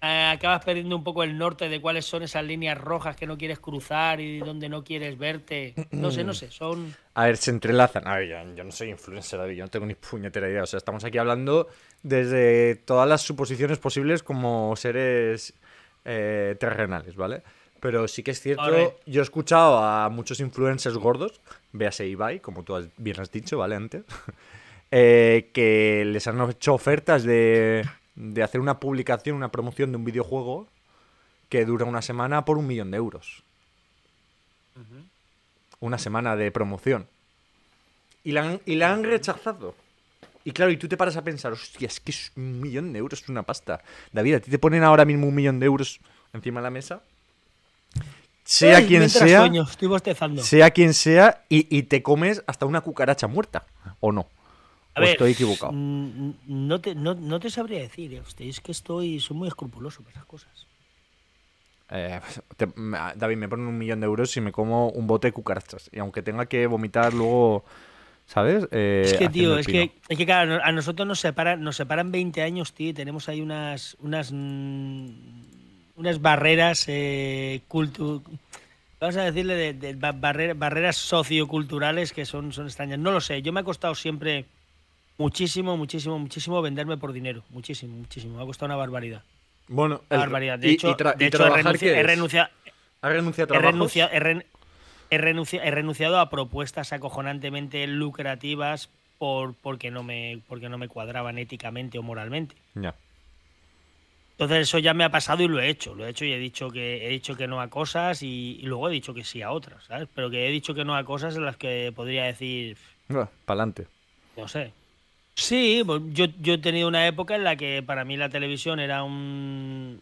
eh, acabas perdiendo un poco el norte de cuáles son esas líneas rojas que no quieres cruzar y donde no quieres verte. No sé, no sé, mm. son... A ver, se entrelazan. A ver, yo, no soy influencer, David, yo no tengo ni puñetera idea. O sea, estamos aquí hablando desde todas las suposiciones posibles como seres eh, terrenales, ¿vale? Pero sí que es cierto, yo he escuchado a muchos influencers gordos, véase Ibai, como tú bien has dicho, ¿vale? Antes. Eh, que les han hecho ofertas de, hacer una publicación, una promoción de un videojuego que dura una semana por un millón de euros. Una semana de promoción. Y la, han, y la han rechazado. Y claro, y tú te paras a pensar, hostia, es que es un millón de euros es una pasta. David, a ti te ponen ahora mismo un millón de euros encima de la mesa. Sea quien sea. Sea quien sea, y te comes hasta una cucaracha muerta, ¿o no? estoy equivocado. Mm, mm, no te, sabría decir, eh, es que estoy, soy muy escrupuloso para esas cosas. Eh, pues, ah, David, me ponen un millón de euros y me como un bote de cucarachas. Y aunque tenga que vomitar luego, ¿sabes? Eh, es que, tío, es que, a nosotros nos separan, nos separan 20 años, tío, tenemos ahí unas, unas, mm, unas barreras Vamos a decirle de, barreras socioculturales que son, son extrañas. No lo sé, yo me he costado siempre Muchísimo, muchísimo, muchísimo venderme por dinero. Muchísimo, muchísimo. Me ha costado una barbaridad. Bueno, barbaridad. De hecho, he, renunciado, a he, renunciado, a propuestas acojonantemente lucrativas por, porque, no me, porque no me cuadraban éticamente o moralmente. Ya. Entonces eso ya me ha pasado y lo he hecho. Lo he hecho y he dicho que he dicho que no a cosas y, luego he dicho que sí a otras, ¿sabes? Pero que he dicho que no a cosas en las que podría decir. Para adelante. No sé. Sí, yo, yo he tenido una época en la que para mí la televisión era un...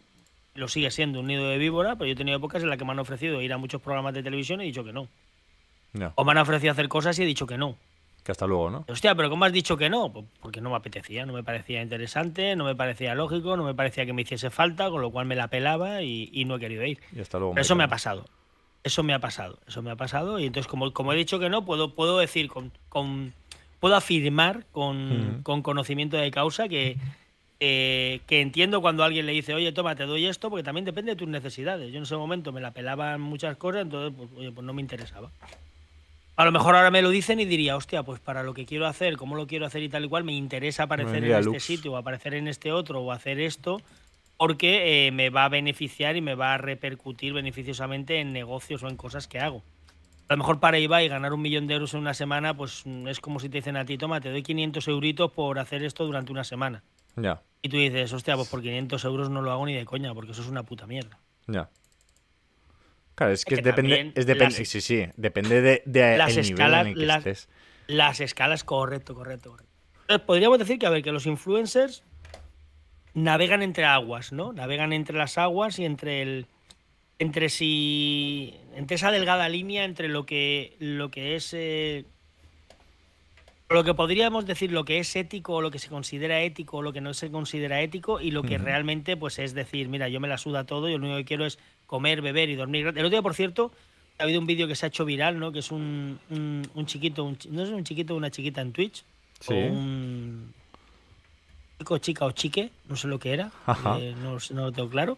Lo sigue siendo un nido de víbora, pero yo he tenido épocas en las que me han ofrecido ir a muchos programas de televisión y he dicho que no. O me han ofrecido hacer cosas y he dicho que no. Que hasta luego, ¿no? Hostia, pero ¿cómo has dicho que no? Pues porque no me apetecía, no me parecía interesante, no me parecía lógico, no me parecía que me hiciese falta, con lo cual me la pelaba y, no he querido ir. Y hasta luego. eso me ha pasado. Eso me ha pasado. Eso me ha pasado. Y entonces, como, como he dicho que no, puedo, puedo decir con puedo afirmar mm. con, conocimiento de causa que, eh, que entiendo cuando alguien le dice, oye, toma, te doy esto, porque también depende de tus necesidades. Yo en ese momento me la pelaban muchas cosas, entonces, pues, oye, pues no me interesaba. A lo mejor ahora me lo dicen y diría, hostia, pues para lo que quiero hacer, cómo lo quiero hacer y tal y cual, me interesa aparecer en este sitio, o aparecer en este otro, o hacer esto, porque eh, me va a beneficiar y me va a repercutir beneficiosamente en negocios o en cosas que hago a lo mejor para y ganar un millón de euros en una semana, pues mm, es como si te dicen a ti, toma, te doy 500 euritos por hacer esto durante una semana. Ya. Y tú dices, hostia, pues por 500 euros no lo hago ni de coña, porque eso es una puta mierda. Ya. Claro, es que, depende, es sí, sí, sí, depende de, las escalas, las, escalas, correcto, correcto, correcto. podríamos decir que, a ver, que los influencers navegan entre aguas, ¿no? Navegan entre las aguas y entre el, entre si entre esa delgada línea entre lo que lo que es eh, lo que podríamos decir lo que es ético o lo que se considera ético o lo que no se considera ético y lo que realmente pues es decir mira yo me la suda todo yo lo único que quiero es comer beber y dormir el otro día por cierto ha habido un vídeo que se ha hecho viral no que es un, un, un chiquito no es un chiquito una chiquita en Twitch sí. un chico chica o chique no sé lo que era eh, no, no lo tengo claro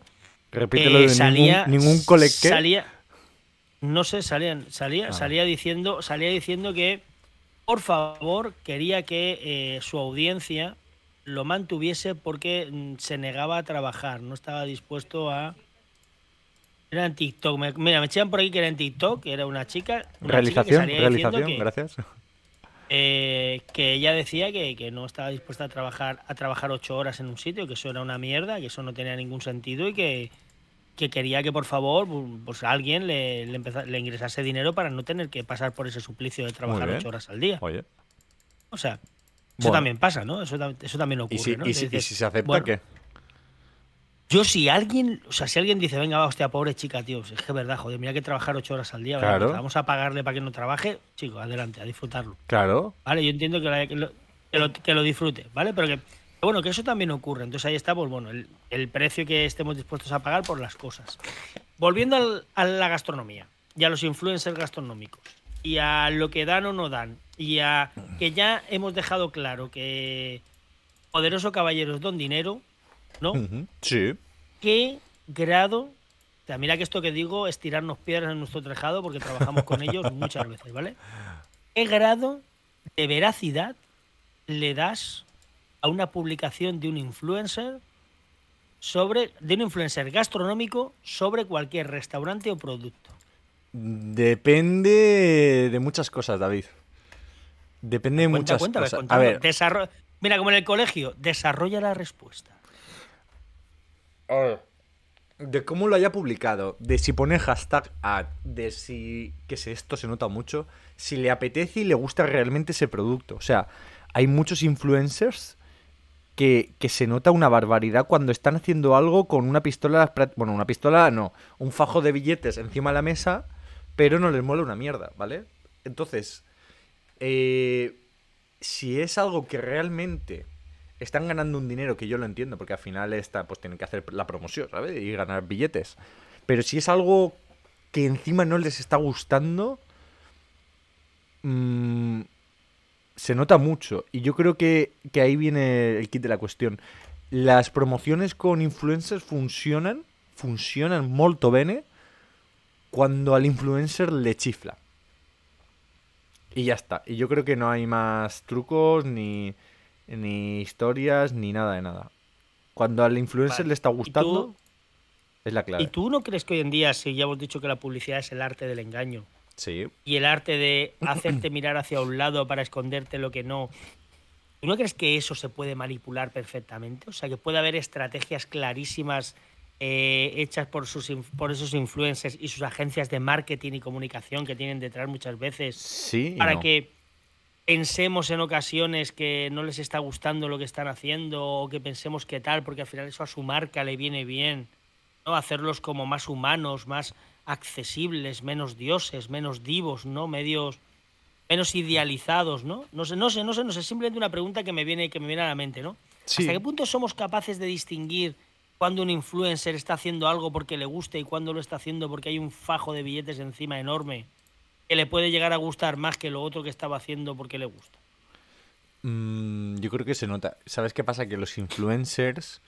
Repítelo eh, de salía, ningún, ningún Salía, no sé, salían, salía, ah. salía diciendo, salía diciendo que, por favor, quería que eh, su audiencia lo mantuviese porque mm, se negaba a trabajar, no estaba dispuesto a. Era en TikTok. mira, me echaban por aquí que era en TikTok, que era una chica. realización, realización, gracias. Eh, que ella decía que, no estaba dispuesta a trabajar a trabajar ocho horas en un sitio, que eso era una mierda, que eso no tenía ningún sentido y que, que quería que por favor pues alguien le, le, ingresase dinero para no tener que pasar por ese suplicio de trabajar ocho horas al día. Oye. O sea, eso también pasa, ¿no? Eso, eso también ocurre. ¿no? y si, se acepta qué? Yo si alguien, o sea, si alguien dice, venga, va, hostia, pobre chica, tío, es que es verdad, joder, mira que trabajar ocho horas al día, vamos a pagarle para que no trabaje, chico, adelante, a disfrutarlo. Claro. Vale, yo entiendo que, que, lo, disfrute, ¿vale? Pero que, bueno, que eso también ocurre. Entonces ahí está, pues bueno, el, precio que estemos dispuestos a pagar por las cosas. Volviendo al, a la gastronomía y a los influencers gastronómicos y a lo que dan o no dan y a que ya hemos dejado claro que poderoso caballeros, don dinero ¿no? Sí. ¿Qué grado mira que esto que digo es tirarnos piedras en nuestro tejado porque trabajamos con ellos [laughs] muchas veces, ¿vale? ¿Qué grado de veracidad le das a una publicación de un influencer sobre de un influencer gastronómico sobre cualquier restaurante o producto? Depende de muchas cosas, David. Depende de muchas cosas. Mira, como en el colegio, desarrolla la respuesta de cómo lo haya publicado, de si pone hashtag ad, de si, que sé, esto se nota mucho, si le apetece y le gusta realmente ese producto. O sea, hay muchos influencers que, que se nota una barbaridad cuando están haciendo algo con una pistola, bueno, una pistola no, un fajo de billetes encima de la mesa, pero no les mola una mierda, ¿vale? Entonces, eh, si es algo que realmente están ganando un dinero que yo lo entiendo, porque al final esta pues tienen que hacer la promoción, ¿sabes? Y ganar billetes. Pero si es algo que encima no les está gustando, mm, se nota mucho. Y yo creo que, que ahí viene el kit de la cuestión. Las promociones con influencers funcionan, funcionan molto bene, cuando al influencer le chifla. Y ya está. Y yo creo que no hay más trucos ni ni historias, ni nada de nada. Cuando al influencer le está gustando, es la clave. ¿Y tú no crees que hoy en día, si ya hemos dicho que la publicidad es el arte del engaño? Sí. Y el arte de hacerte mirar hacia un lado para esconderte lo que no. ¿Tú no crees que eso se puede manipular perfectamente? O sea, que puede haber estrategias clarísimas eh, hechas por, sus, por esos influencers y sus agencias de marketing y comunicación que tienen detrás muchas veces. Sí. Para que pensemos en ocasiones que no les está gustando lo que están haciendo o que pensemos que tal, porque al final eso a su marca le viene bien. ¿no? Hacerlos como más humanos, más accesibles, menos dioses, menos divos, ¿no? Medios menos idealizados, ¿no? No sé, no sé, no sé, no sé, simplemente una pregunta que me viene que me viene a la mente, ¿no? ¿Hasta qué punto somos capaces de distinguir cuando un influencer está haciendo algo porque le gusta y cuando lo está haciendo porque hay un fajo de billetes encima enorme? que le puede llegar a gustar más que lo otro que estaba haciendo porque le gusta. Mm, yo creo que se nota. ¿Sabes qué pasa? Que los influencers.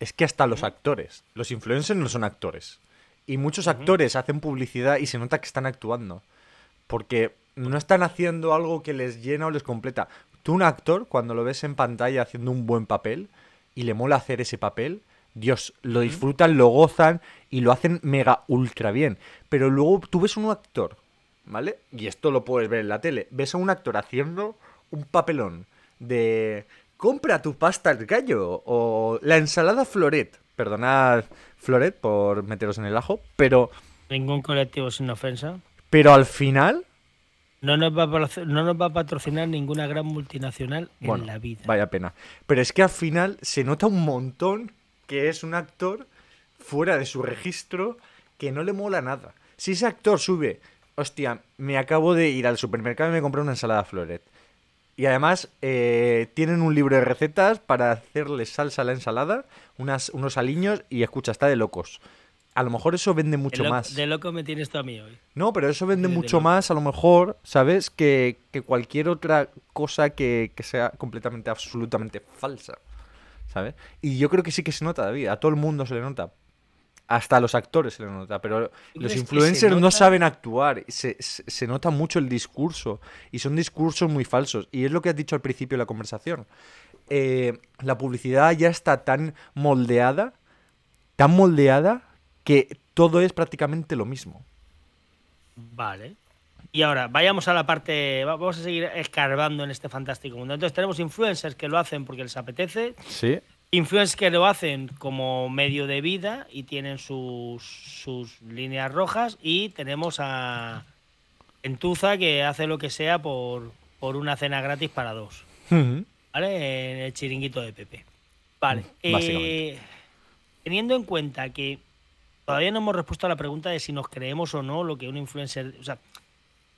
Es que hasta los actores. Los influencers no son actores. Y muchos actores hacen publicidad y se nota que están actuando. Porque no están haciendo algo que les llena o les completa. Tú, un actor, cuando lo ves en pantalla haciendo un buen papel y le mola hacer ese papel, Dios, lo disfrutan, lo gozan y lo hacen mega ultra bien. Pero luego tú ves un actor ¿vale? Y esto lo puedes ver en la tele. Ves a un actor haciendo un papelón de compra tu pasta al gallo o la ensalada floret. Perdonad floret por meteros en el ajo, pero... Ningún colectivo sin ofensa. Pero al final... No nos, va a, no nos va a patrocinar ninguna gran multinacional en la vida. Vaya pena. Pero es que al final se nota un montón que es un actor fuera de su registro que no le mola nada. Si ese actor sube hostia, me acabo de ir al supermercado y me compré una ensalada floret. Y además eh, tienen un libro de recetas para hacerle salsa a la ensalada, unos aliños y escucha, está de locos. A lo mejor eso vende mucho más. De loco me tienes tú a mí hoy. No, pero eso vende mucho más, a lo mejor, ¿sabes? Que, cualquier otra cosa que, que, sea completamente, absolutamente falsa. ¿Sabes? Y yo creo que sí que se nota, David. A todo el mundo se le nota. Hasta los actores se lo nota, pero los influencers no saben actuar. Se, se, nota mucho el discurso y son discursos muy falsos. Y es lo que has dicho al principio de la conversación. Eh, la publicidad ya está tan moldeada, tan moldeada, que todo es prácticamente lo mismo. Vale. Y ahora, vayamos a la parte, vamos a seguir escarbando en este fantástico mundo. Entonces tenemos influencers que lo hacen porque les apetece. Sí influencers que lo hacen como medio de vida y tienen sus, sus líneas rojas y tenemos a Entuza que hace lo que sea por, por una cena gratis para dos. ¿Vale? En el chiringuito de Pepe. Vale. Eh, teniendo en cuenta que todavía no hemos respuesto a la pregunta de si nos creemos o no lo que un influencer. O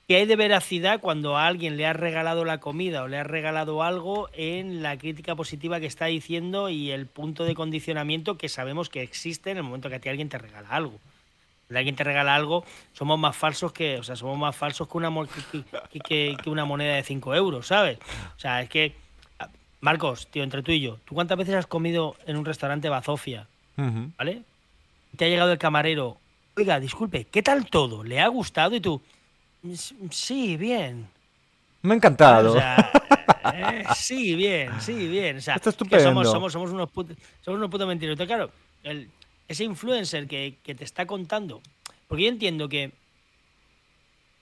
¿Qué hay de veracidad cuando a alguien le ha regalado la comida o le ha regalado algo en la crítica positiva que está diciendo y el punto de condicionamiento que sabemos que existe en el momento que a ti alguien te regala algo? Si alguien te regala algo, somos más falsos que, o sea, somos más falsos que una, moneda de 5 euros, ¿sabes? O sea, es que, ah, Marcos, tío, entre tú y yo, ¿tú cuántas veces has comido en un restaurante bazofia? ¿Vale? Te ha llegado el camarero, oiga, disculpe, ¿qué tal todo? ¿Le ha gustado? Y tú, Sí, bien. Me ha encantado. Eh, eh, [laughs] sí, bien, sí, bien. O estupendo. Somos, unos putos, mentirosos. Claro, ese influencer que, te está contando. Porque yo entiendo que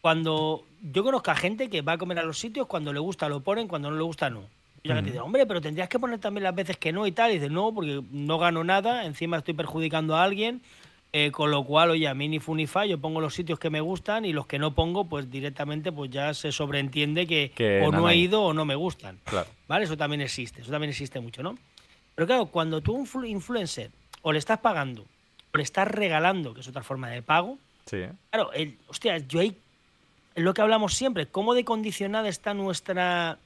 cuando yo conozco a gente que va a comer a los sitios, cuando le gusta lo ponen, cuando no le gusta no. Y yo gente digo, hombre, pero tendrías que poner también las veces que no y tal. Y dices, no, porque no gano nada, encima estoy perjudicando a alguien. Eh, con lo cual, oye, a mí ni yo pongo los sitios que me gustan y los que no pongo, pues directamente pues ya se sobreentiende que, o no he ido o no me gustan. Claro. ¿Vale? Eso también existe, eso también existe mucho, ¿no? Pero claro, cuando tú un influencer o le estás pagando o le estás regalando, que es otra forma de pago, claro, el, hostia, yo ahí, lo que hablamos siempre, cómo de condicionada está nuestra...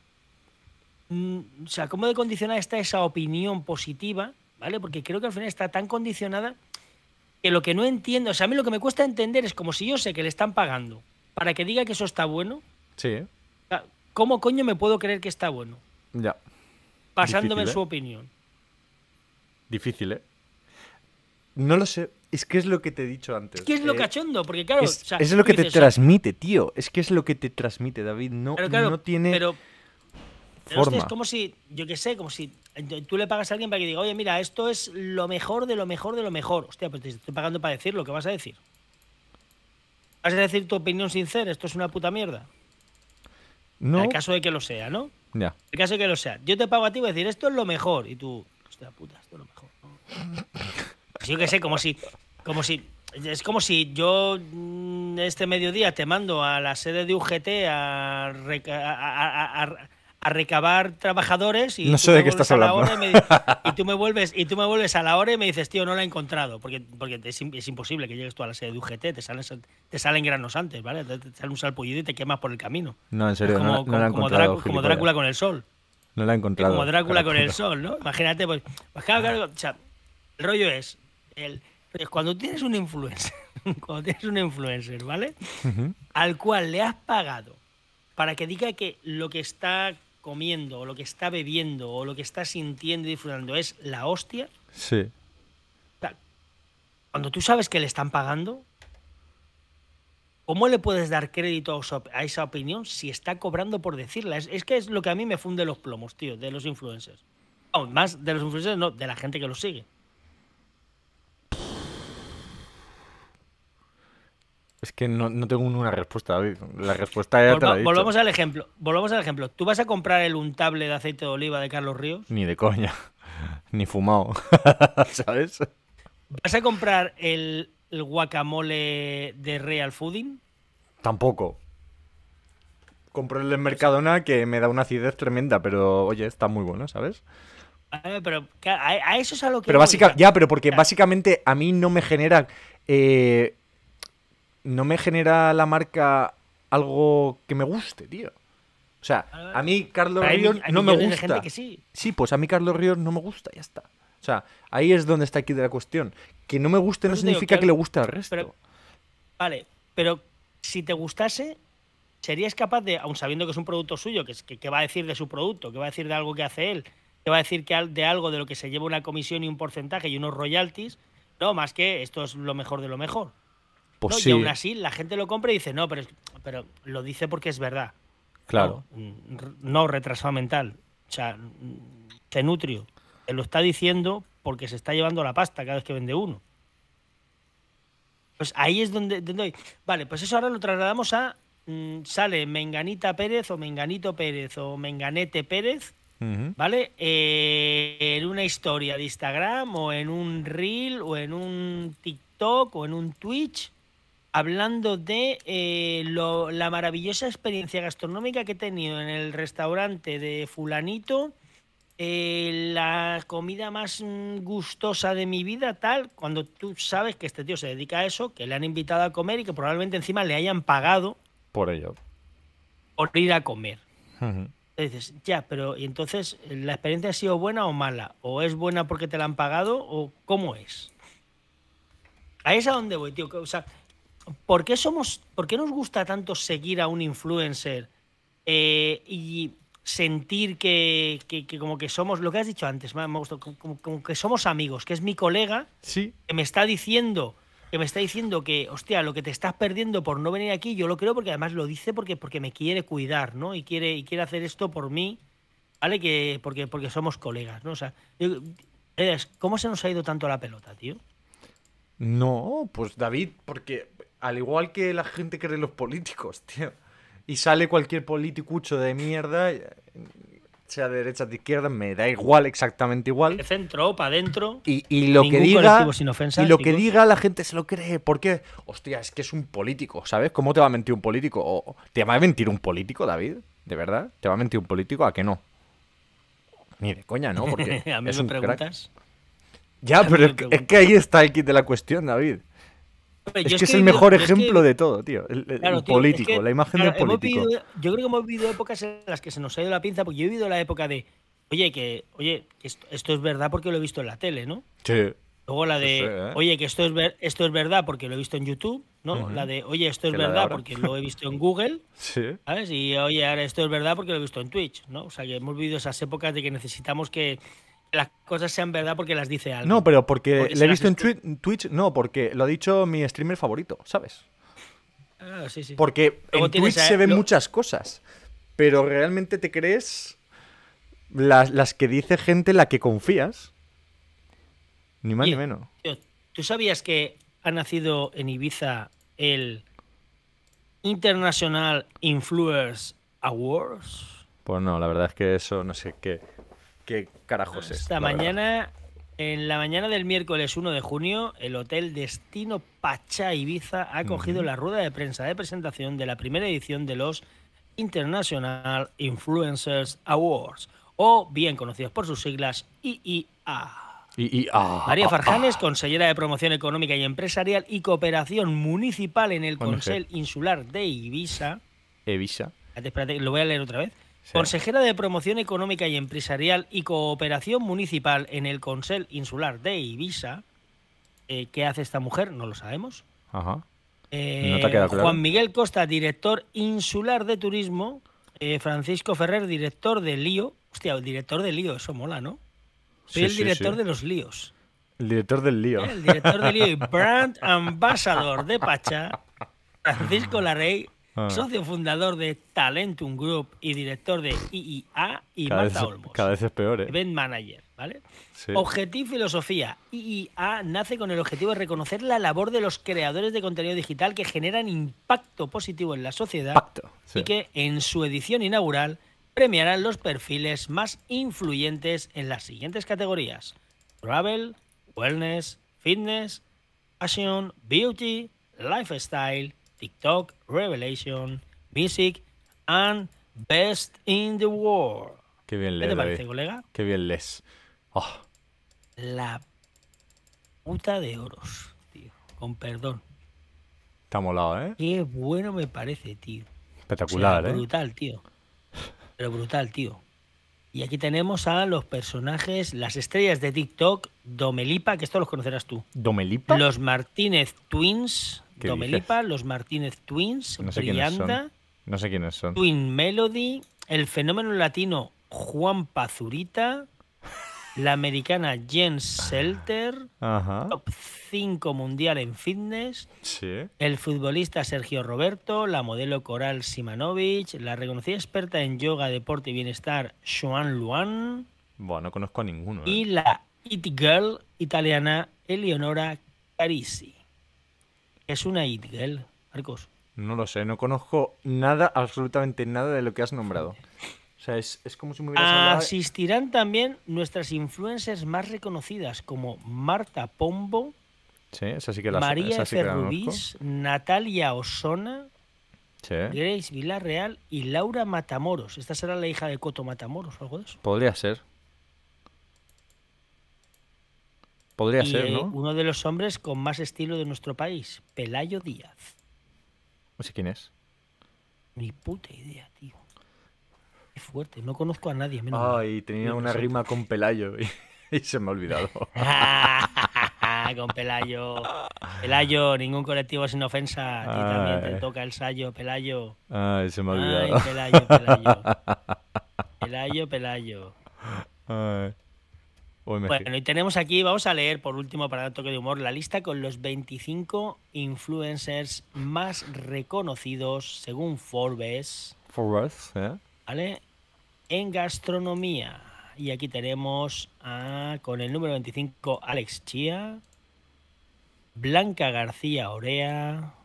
Mm, o sea, cómo de condicionada está esa opinión positiva, ¿vale? Porque creo que al final está tan condicionada que lo que no entiendo, o sea, a mí lo que me cuesta entender es como si yo sé que le están pagando para que diga que eso está bueno. Sí. ¿Cómo coño me puedo creer que está bueno? Ya. Pasándome su ¿eh? opinión. Difícil, ¿eh? No lo sé. Es que es lo que te he dicho antes. Es que es lo eh, cachondo, porque claro. Es, lo que te transmite, tío. Es que es lo que te transmite, David. No, no tiene es como si, yo qué sé, como si tú le pagas a alguien para que diga, oye, mira, esto es lo mejor de lo mejor de lo mejor. Hostia, pues te estoy pagando para decir lo que vas a decir. ¿Vas a decir tu opinión sincera? Esto es una puta mierda. No. En el caso de que lo sea, ¿no? Ya. En el caso de que lo sea. Yo te pago a ti voy a decir, esto es lo mejor. Y tú, hostia puta, esto es lo mejor. Pues yo qué sé, como si. Como si. Es como si yo mm, este mediodía te mando a la sede de UGT a a recabar trabajadores y no estás hablando. [laughs] Y, tú me vuelves y tú me vuelves a la hora y me dices, "Tío, no la he encontrado", porque porque es, imposible que llegues tú a la sede de UGT, te salen te salen granos antes, ¿vale? Te, te sale un salpullido y te quemas por el camino. No, en serio, como, la Drácula, como Drácula con el sol. No la he encontrado. Como Drácula con el sol, ¿no? Imagínate, pues, pues el rollo es el cuando tienes un influencer, [laughs] cuando tienes un influencer, ¿vale? Al cual le has pagado para que diga que lo que está comiendo o lo que está bebiendo o lo que está sintiendo y disfrutando es la hostia. Sí. Cuando tú sabes que le están pagando, ¿cómo le puedes dar crédito a esa opinión si está cobrando por decirla? Es, que es lo que a mí me funde los plomos, tío, de los influencers. más de los influencers, no, de la gente que los sigue. Es que no, tengo una respuesta, David. La respuesta ya te Volvamos al ejemplo. Volvamos al ejemplo. ¿Tú vas a comprar el untable de aceite de oliva de Carlos Ríos? Ni de coña. [laughs] Ni fumado. [laughs] ¿Sabes? ¿Vas a comprar el, guacamole de Real Fooding? Tampoco. Compro el de Mercadona que me da una acidez tremenda, pero oye, está muy bueno, ¿sabes? A pero a, eso es a lo que. Pero ya, pero porque básicamente a mí no me genera eh, no me genera la marca algo que me guste, tío. O sea, ah, a mí Carlos Ríos no me gusta. sí. pues a mí Carlos Ríos no me gusta, ya está. O sea, ahí es donde está aquí de la cuestión. Que no me guste no significa que, le guste al resto. vale, pero si te gustase, serías capaz de, aun sabiendo que es un producto suyo, que, va a decir de su producto, que va a decir de algo que hace él, que va a decir que de algo de lo que se lleva una comisión y un porcentaje y unos royalties, no, más que esto es lo mejor de lo mejor no, Y aún así la gente lo compra y dice, no, pero, pero lo dice porque es verdad. Claro. No, retraso mental. O sea, te nutrio. Te lo está diciendo porque se está llevando la pasta cada vez que vende uno. Pues ahí es donde, Vale, pues eso ahora lo trasladamos a. Mm, sale Menganita Pérez o Menganito Pérez o Menganete Pérez, ¿vale? Eh, en una historia de Instagram o en un Reel o en un TikTok o en un Twitch, hablando de eh, la maravillosa experiencia gastronómica que he tenido en el restaurante de fulanito, eh, la comida más mm, gustosa de mi vida, tal, cuando tú sabes que este tío se dedica a eso, que le han invitado a comer y que probablemente encima le hayan pagado por ello. Por ir a comer. Entonces, Dices, ya, pero ¿y entonces eh, la experiencia ha sido buena o mala? ¿O es buena porque te la han pagado o cómo es? Ahí es a donde voy, tío. O sea, ¿por qué, somos, nos gusta tanto seguir a un influencer eh, y sentir que, como que somos, lo que has dicho antes, me, como, que somos amigos, que es mi colega sí. que me está diciendo que me está diciendo que, hostia, lo que te estás perdiendo por no venir aquí, yo lo creo porque además lo dice porque, porque me quiere cuidar, ¿no? Y quiere, y quiere hacer esto por mí, ¿vale? Que, porque, porque somos colegas, ¿no? O sea, ¿cómo se nos ha ido tanto la pelota, tío? No, pues David, porque al igual que la gente cree los políticos, tío. Y sale cualquier politicucho de mierda, sea de derecha, de izquierda, me da igual, exactamente igual. De centro, para adentro. Y, lo que diga. la gente se lo cree. Porque, hostia, es que es un político, ¿sabes? ¿Cómo te va a mentir un político? ¿Te va a mentir un político, David? ¿De verdad? ¿Te va a mentir un político? ¿A qué no? Ni de coña, ¿no? Porque [laughs] a mí es me un preguntas. Ya, pero es que, ahí está el kit de la cuestión, David es, que es el mejor ejemplo de todo, tío. El, político, la imagen del político. yo creo que hemos vivido épocas en las que se nos ha ido la pinza, porque yo he vivido la época de, oye, que, oye, esto, es verdad porque lo he visto en la tele, ¿no? Sí. Luego la de, ¿eh? oye, que esto es, esto es verdad porque lo he visto en YouTube, ¿no? La de, oye, esto es verdad porque lo he visto en Google, [laughs] sí. ¿sabes? Y, oye, ahora esto es verdad porque lo he visto en Twitch, ¿no? O sea, que hemos vivido esas épocas de que necesitamos que las cosas sean verdad porque las dice alguien. No, pero porque, le he visto en Twitch, no, porque lo ha dicho mi streamer favorito, ¿sabes? Ah, sí, sí. Porque en Twitch se ven muchas cosas, pero realmente te crees las, que dice gente la que confías. Ni más ni menos. ¿Tú sabías que ha nacido en Ibiza el International Influence Awards? Pues no, la verdad es que eso no sé qué qué carajos ah, es. Esta mañana, en la mañana del miércoles 1 de junio, el Hotel Destino Pacha Ibiza ha cogido la rueda de prensa de presentación de la primera edición de los International Influencers Awards, o bien conocidos por sus siglas IIA. María Farjanes, consejera de Promoción Económica y Empresarial y Cooperación Municipal en el Consejo Insular de Ibiza. Ibiza. lo voy a leer otra vez. Consejera de Promoción Económica y Empresarial y Cooperación Municipal en el Consell Insular de Ibiza. Eh, ¿Qué hace esta mujer? No lo sabemos. Ajá. Eh, Juan Miguel Costa, director insular de turismo. Eh, Francisco Ferrer, director de Lío. Hostia, el director de Lío, eso mola, ¿no? Soy el director de los líos. El director del lío. El director del lío y [laughs] brand ambassador de Pacha, Francisco Larrey, Ah. socio fundador de Talentum Group y director de IIA y Marta Olmos. Cada vez es peor, ¿eh? Event manager, ¿vale? Sí. Objetivo Filosofía. IIA nace con el objetivo de reconocer la labor de los creadores de contenido digital que generan impacto positivo en la sociedad Impacto, y que en su edición inaugural premiarán los perfiles más influyentes en las siguientes categorías. Travel, Wellness, Fitness, Fashion, Beauty, Lifestyle TikTok, Revelation, Music and Best in the World. Qué bien les. ¿Qué te parece, colega? Qué bien les. Ah. La puta de oros, tío. Con perdón. Está molado, ¿eh? Qué bueno me parece, tío. Espectacular, ¿eh? Brutal, tío. Pero brutal, tío. Y aquí tenemos a los personajes, las estrellas de TikTok, Domelipa, que esto los conocerás tú. ¿Domelipa? Los Martínez Twins. Domelipa, los Martínez Twins, no Twin Melody, el fenómeno latino Juan Pazurita, la americana Jen Selter, top 5 mundial en fitness, el futbolista Sergio Roberto, la modelo Coral Simanovich, la reconocida experta en yoga, deporte y bienestar Joan Luan. Bueno, conozco ninguno. Y ¿eh? la It Girl italiana Eleonora Carisi. ¿Es una It No lo sé, no conozco nada, absolutamente nada de lo que has nombrado. O sea, es, como si me hubiera Asistirán también nuestras influencers más reconocidas, como Marta Pombo, María esa Natalia Osona, Grace Villarreal y Laura Matamoros. Esta será la hija de Coto Matamoros o algo de eso. Podría ser. Podría ser, eh, ¿no? uno de los hombres con más estilo de nuestro país, Pelayo Díaz. No sé quién es. Ni puta idea, tío. Es fuerte, no conozco a nadie. Menos Ay, tenía una rima con Pelayo [laughs] y, se me ha olvidado. [laughs] con Pelayo. Pelayo, ningún colectivo sin ofensa. A ti también te toca el sayo, Pelayo. Ay, se me ha olvidado. Ay, Pelayo, Pelayo. [laughs] Pelayo, Pelayo. Ay. Bueno, y tenemos aquí, vamos a leer por último para dar toque de humor, la lista con los 25 influencers más reconocidos según Forbes. Forbes, ¿eh? ¿Vale? En gastronomía. Y aquí tenemos con el número 25 Alex Chia, Blanca García Orea,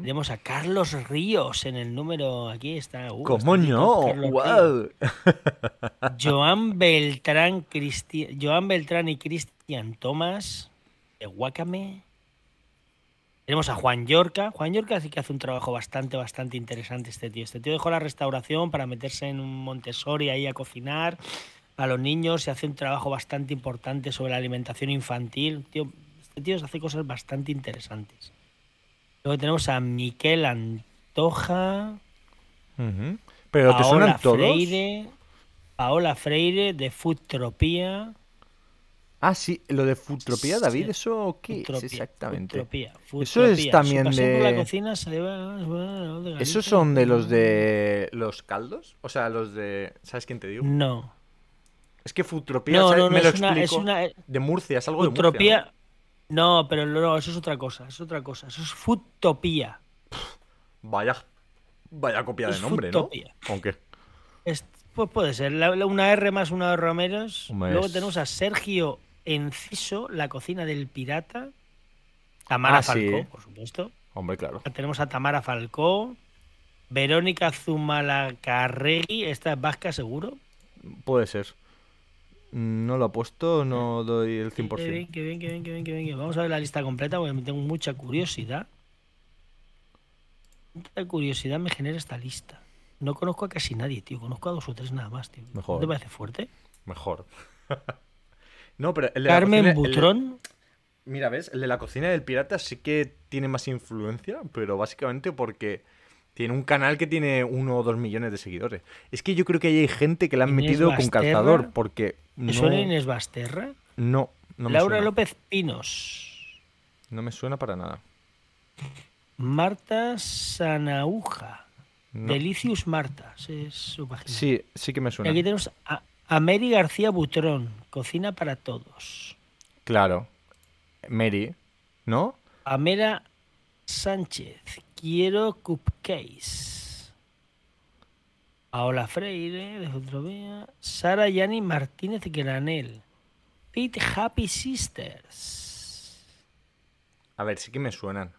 tenemos a Carlos Ríos en el número. Aquí está. Uh, ¿Cómo no? [laughs] Joan Beltrán, Beltrán y Cristian Tomás de Guacame. Tenemos a Juan Yorca. Juan Yorca que hace un trabajo bastante, bastante interesante este tío. Este tío dejó la restauración para meterse en un Montessori ahí a cocinar a los niños. Se hace un trabajo bastante importante sobre la alimentación infantil. este tío hace cosas bastante interesantes. Luego tenemos a Miquel Antoja. Pero Paola te todos. Freire, Paola Freire de Futropía. Ah, sí, lo de Futropía, David, ¿eso qué Futropía, es exactamente? Futropía, Eso es también de... La cocina ¿Esos son de los de los caldos? O sea, los de... ¿Sabes quién te digo? No. Es que Futropía, no, me lo es explico, de Murcia, es algo de Murcia. No, pero no, eso es otra cosa, eso es otra cosa. Eso es Futopía. Vaya, vaya copia de nombre, ¿no? Aunque. pues puede ser, una R más una de Romero. Luego tenemos a Sergio Enciso, La cocina del pirata. Tamara ah, Falcó, por supuesto. Hombre, claro. Tenemos a Tamara Falcó. Verónica Zumalacarregui, esta es vasca seguro. Puede ser. No lo apuesto, no doy el 100%. Qué bien, bien, qué bien, bien, Vamos a ver la lista completa porque me tengo mucha curiosidad. Mucha curiosidad me genera esta lista. No conozco a casi nadie, tío. Conozco a dos o tres nada más, tío. Mejor. ¿No te parece fuerte? Mejor. [laughs] no, pero el de Carmen Butrón. Mira, ¿ves? El de la cocina del pirata sí que tiene más influencia, pero básicamente porque tiene un canal que tiene uno o dos millones de seguidores. Es que yo creo que ahí hay gente que la han metido con calzador, porque. No... ¿Suena Inés Basterra? No, no me Laura López Pinos. No me suena para nada. Marta Sanauja. Delicius Marta, Sí, sí que me suena. aquí tenemos a, Mary García Butrón, Cocina para Todos. Claro. Mary, ¿no? Amera Sánchez, Quiero Cupcakes. Paola Freire, de día Sara Yanni Martínez Granel. Pete Happy Sisters. A ver, sí que me suenan.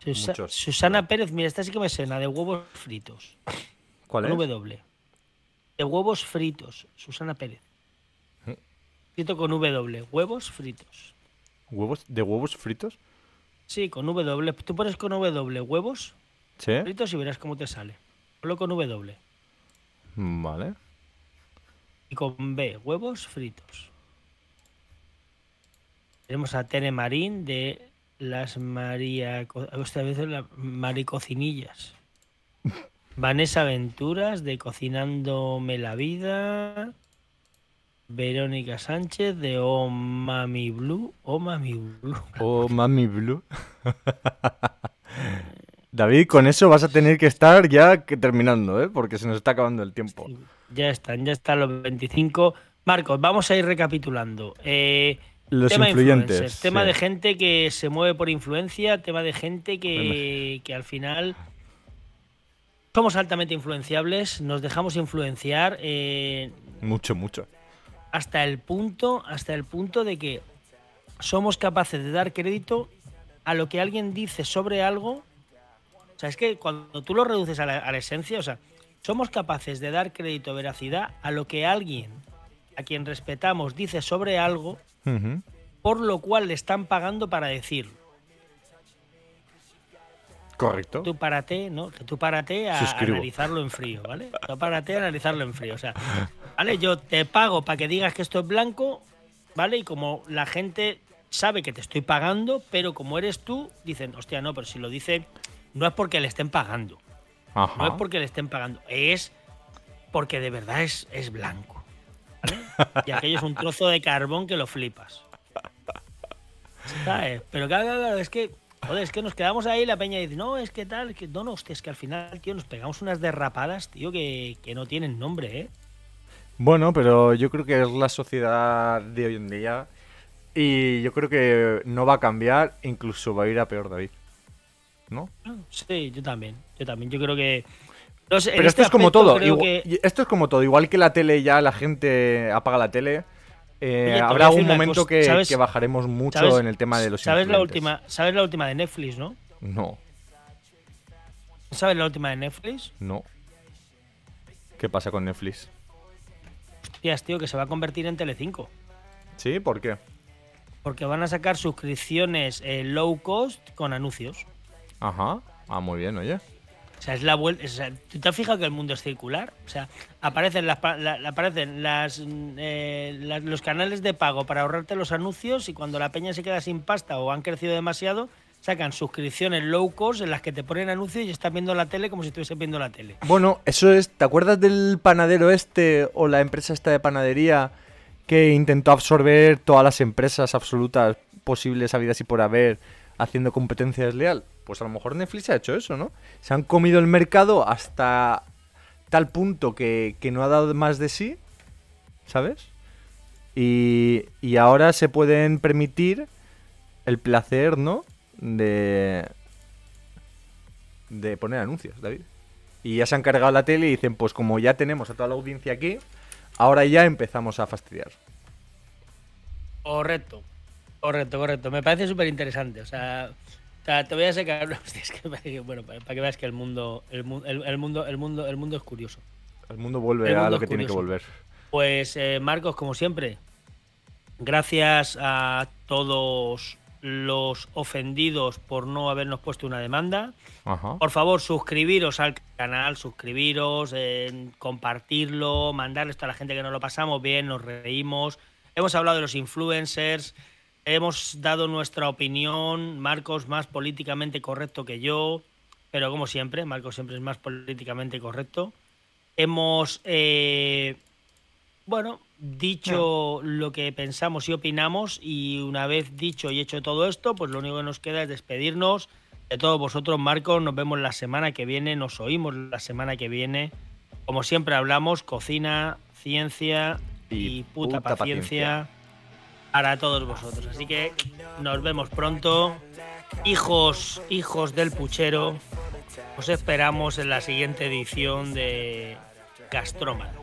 Susana Pérez, mira, esta sí que me suena, de huevos fritos. ¿Cuál es? W. De huevos fritos, Susana Pérez. ¿Eh? con W, huevos fritos. ¿Huevos? ¿De huevos fritos? Sí, con W. Tú pones con W huevos Fritos y verás cómo te sale. Solo con W. Vale. Y con B, huevos fritos. Tenemos a Tene Marín de las María. veces las Maricocinillas. [laughs] Vanessa Venturas de Cocinándome la Vida. Verónica Sánchez de Oh Mami Blue. Oh Mami Blue. Oh Mami Blue. [laughs] David, con eso vas a tener que estar ya terminando, ¿eh? porque se nos está acabando el tiempo. ya están, ya están los 25. Marcos, vamos a ir recapitulando. Eh, los tema influyentes. Tema de gente que se mueve por influencia, tema de gente que, al final somos altamente influenciables, nos dejamos influenciar. Eh, mucho, mucho. Hasta el punto, hasta el punto de que somos capaces de dar crédito a lo que alguien dice sobre algo o sea, es que cuando tú lo reduces a la, esencia, o sea, somos capaces de dar crédito veracidad a lo que alguien a quien respetamos dice sobre algo, por lo cual le están pagando para decirlo. Correcto. Tú párate, ¿no? Tú párate a analizarlo en frío, ¿vale? Tú párate a analizarlo en frío. O sea, ¿vale? Yo te pago para que digas que esto es blanco, ¿vale? Y como la gente sabe que te estoy pagando, pero como eres tú, dicen, hostia, no, pero si lo dice no es porque le estén pagando. No es porque le estén pagando. Es porque de verdad es, es blanco. y aquello es un trozo de carbón que lo flipas. Pero claro, claro, es que. es que nos quedamos ahí la peña dice, no, es que tal, que no, no, es que al final, tío, nos pegamos unas derrapadas, tío, que, que no tienen nombre, ¿eh? Bueno, pero yo creo que es la sociedad de hoy en día y yo creo que no va a cambiar, incluso va a ir a peor, David. Sí, yo también. Yo también. Yo creo que. Pero esto este es como todo. Igual, Esto es como todo. Igual que la tele ya la gente apaga la tele. Eh, habrá un momento que, bajaremos mucho en el tema de los ¿sabes la última ¿Sabes la última de Netflix, no? No. ¿Sabes la última de Netflix? No. ¿Qué pasa con Netflix? Hostias, tío, que se va a convertir en Telecinco. ¿Sí? ¿Por qué? Porque van a sacar suscripciones eh, low cost con anuncios. Ajá. Ah, muy bien, oye. O sea, es la vuelta. ¿Tú te has fijado que el mundo es circular? O sea, aparecen las, aparecen eh, los canales de pago para ahorrarte los anuncios y cuando la peña se queda sin pasta o han crecido demasiado, sacan suscripciones low cost en las que te ponen anuncios y estás viendo la tele como si estuviese viendo la tele. Bueno, eso es. ¿Te acuerdas del panadero este o la empresa esta de panadería que intentó absorber todas las empresas absolutas posibles habidas y por haber? haciendo competencia desleal. Pues a lo mejor Netflix ha hecho eso, ¿no? Se han comido el mercado hasta tal punto que, que no ha dado más de sí, ¿sabes? Y, y ahora se pueden permitir el placer, ¿no? De, de poner anuncios, David. Y ya se han cargado la tele y dicen, pues como ya tenemos a toda la audiencia aquí, ahora ya empezamos a fastidiar. Correcto. Correcto, correcto. Me parece súper interesante. O sea, te voy a sacar [laughs] bueno, para que veas que el mundo, el, mundo, el mundo, el mundo es curioso. El mundo vuelve a lo que tiene que volver. Pues eh, Marcos, como siempre, gracias a todos los ofendidos por no habernos puesto una demanda. Por favor, suscribiros al canal, suscribiros, eh, compartirlo, mandarles a la gente que no lo pasamos bien, nos reímos. Hemos hablado de los influencers, Hemos dado nuestra opinión, Marcos más políticamente correcto que yo, pero como siempre, Marcos siempre es más políticamente correcto. Hemos, eh, bueno, dicho lo que pensamos y opinamos y una vez dicho y hecho todo esto, pues lo único que nos queda es despedirnos de todos vosotros, Marcos. Nos vemos la semana que viene, nos oímos la semana que viene. Como siempre hablamos, cocina, ciencia y, puta, paciencia para todos vosotros. Así que nos vemos pronto. Hijos, hijos del puchero, os esperamos en la siguiente edición de Gastrómano.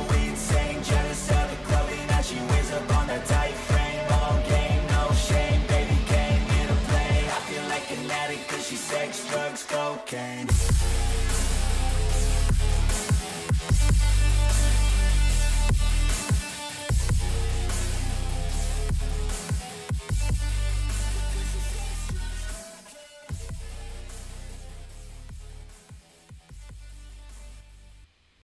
Halloween, sang Janice at the clothing that she wears.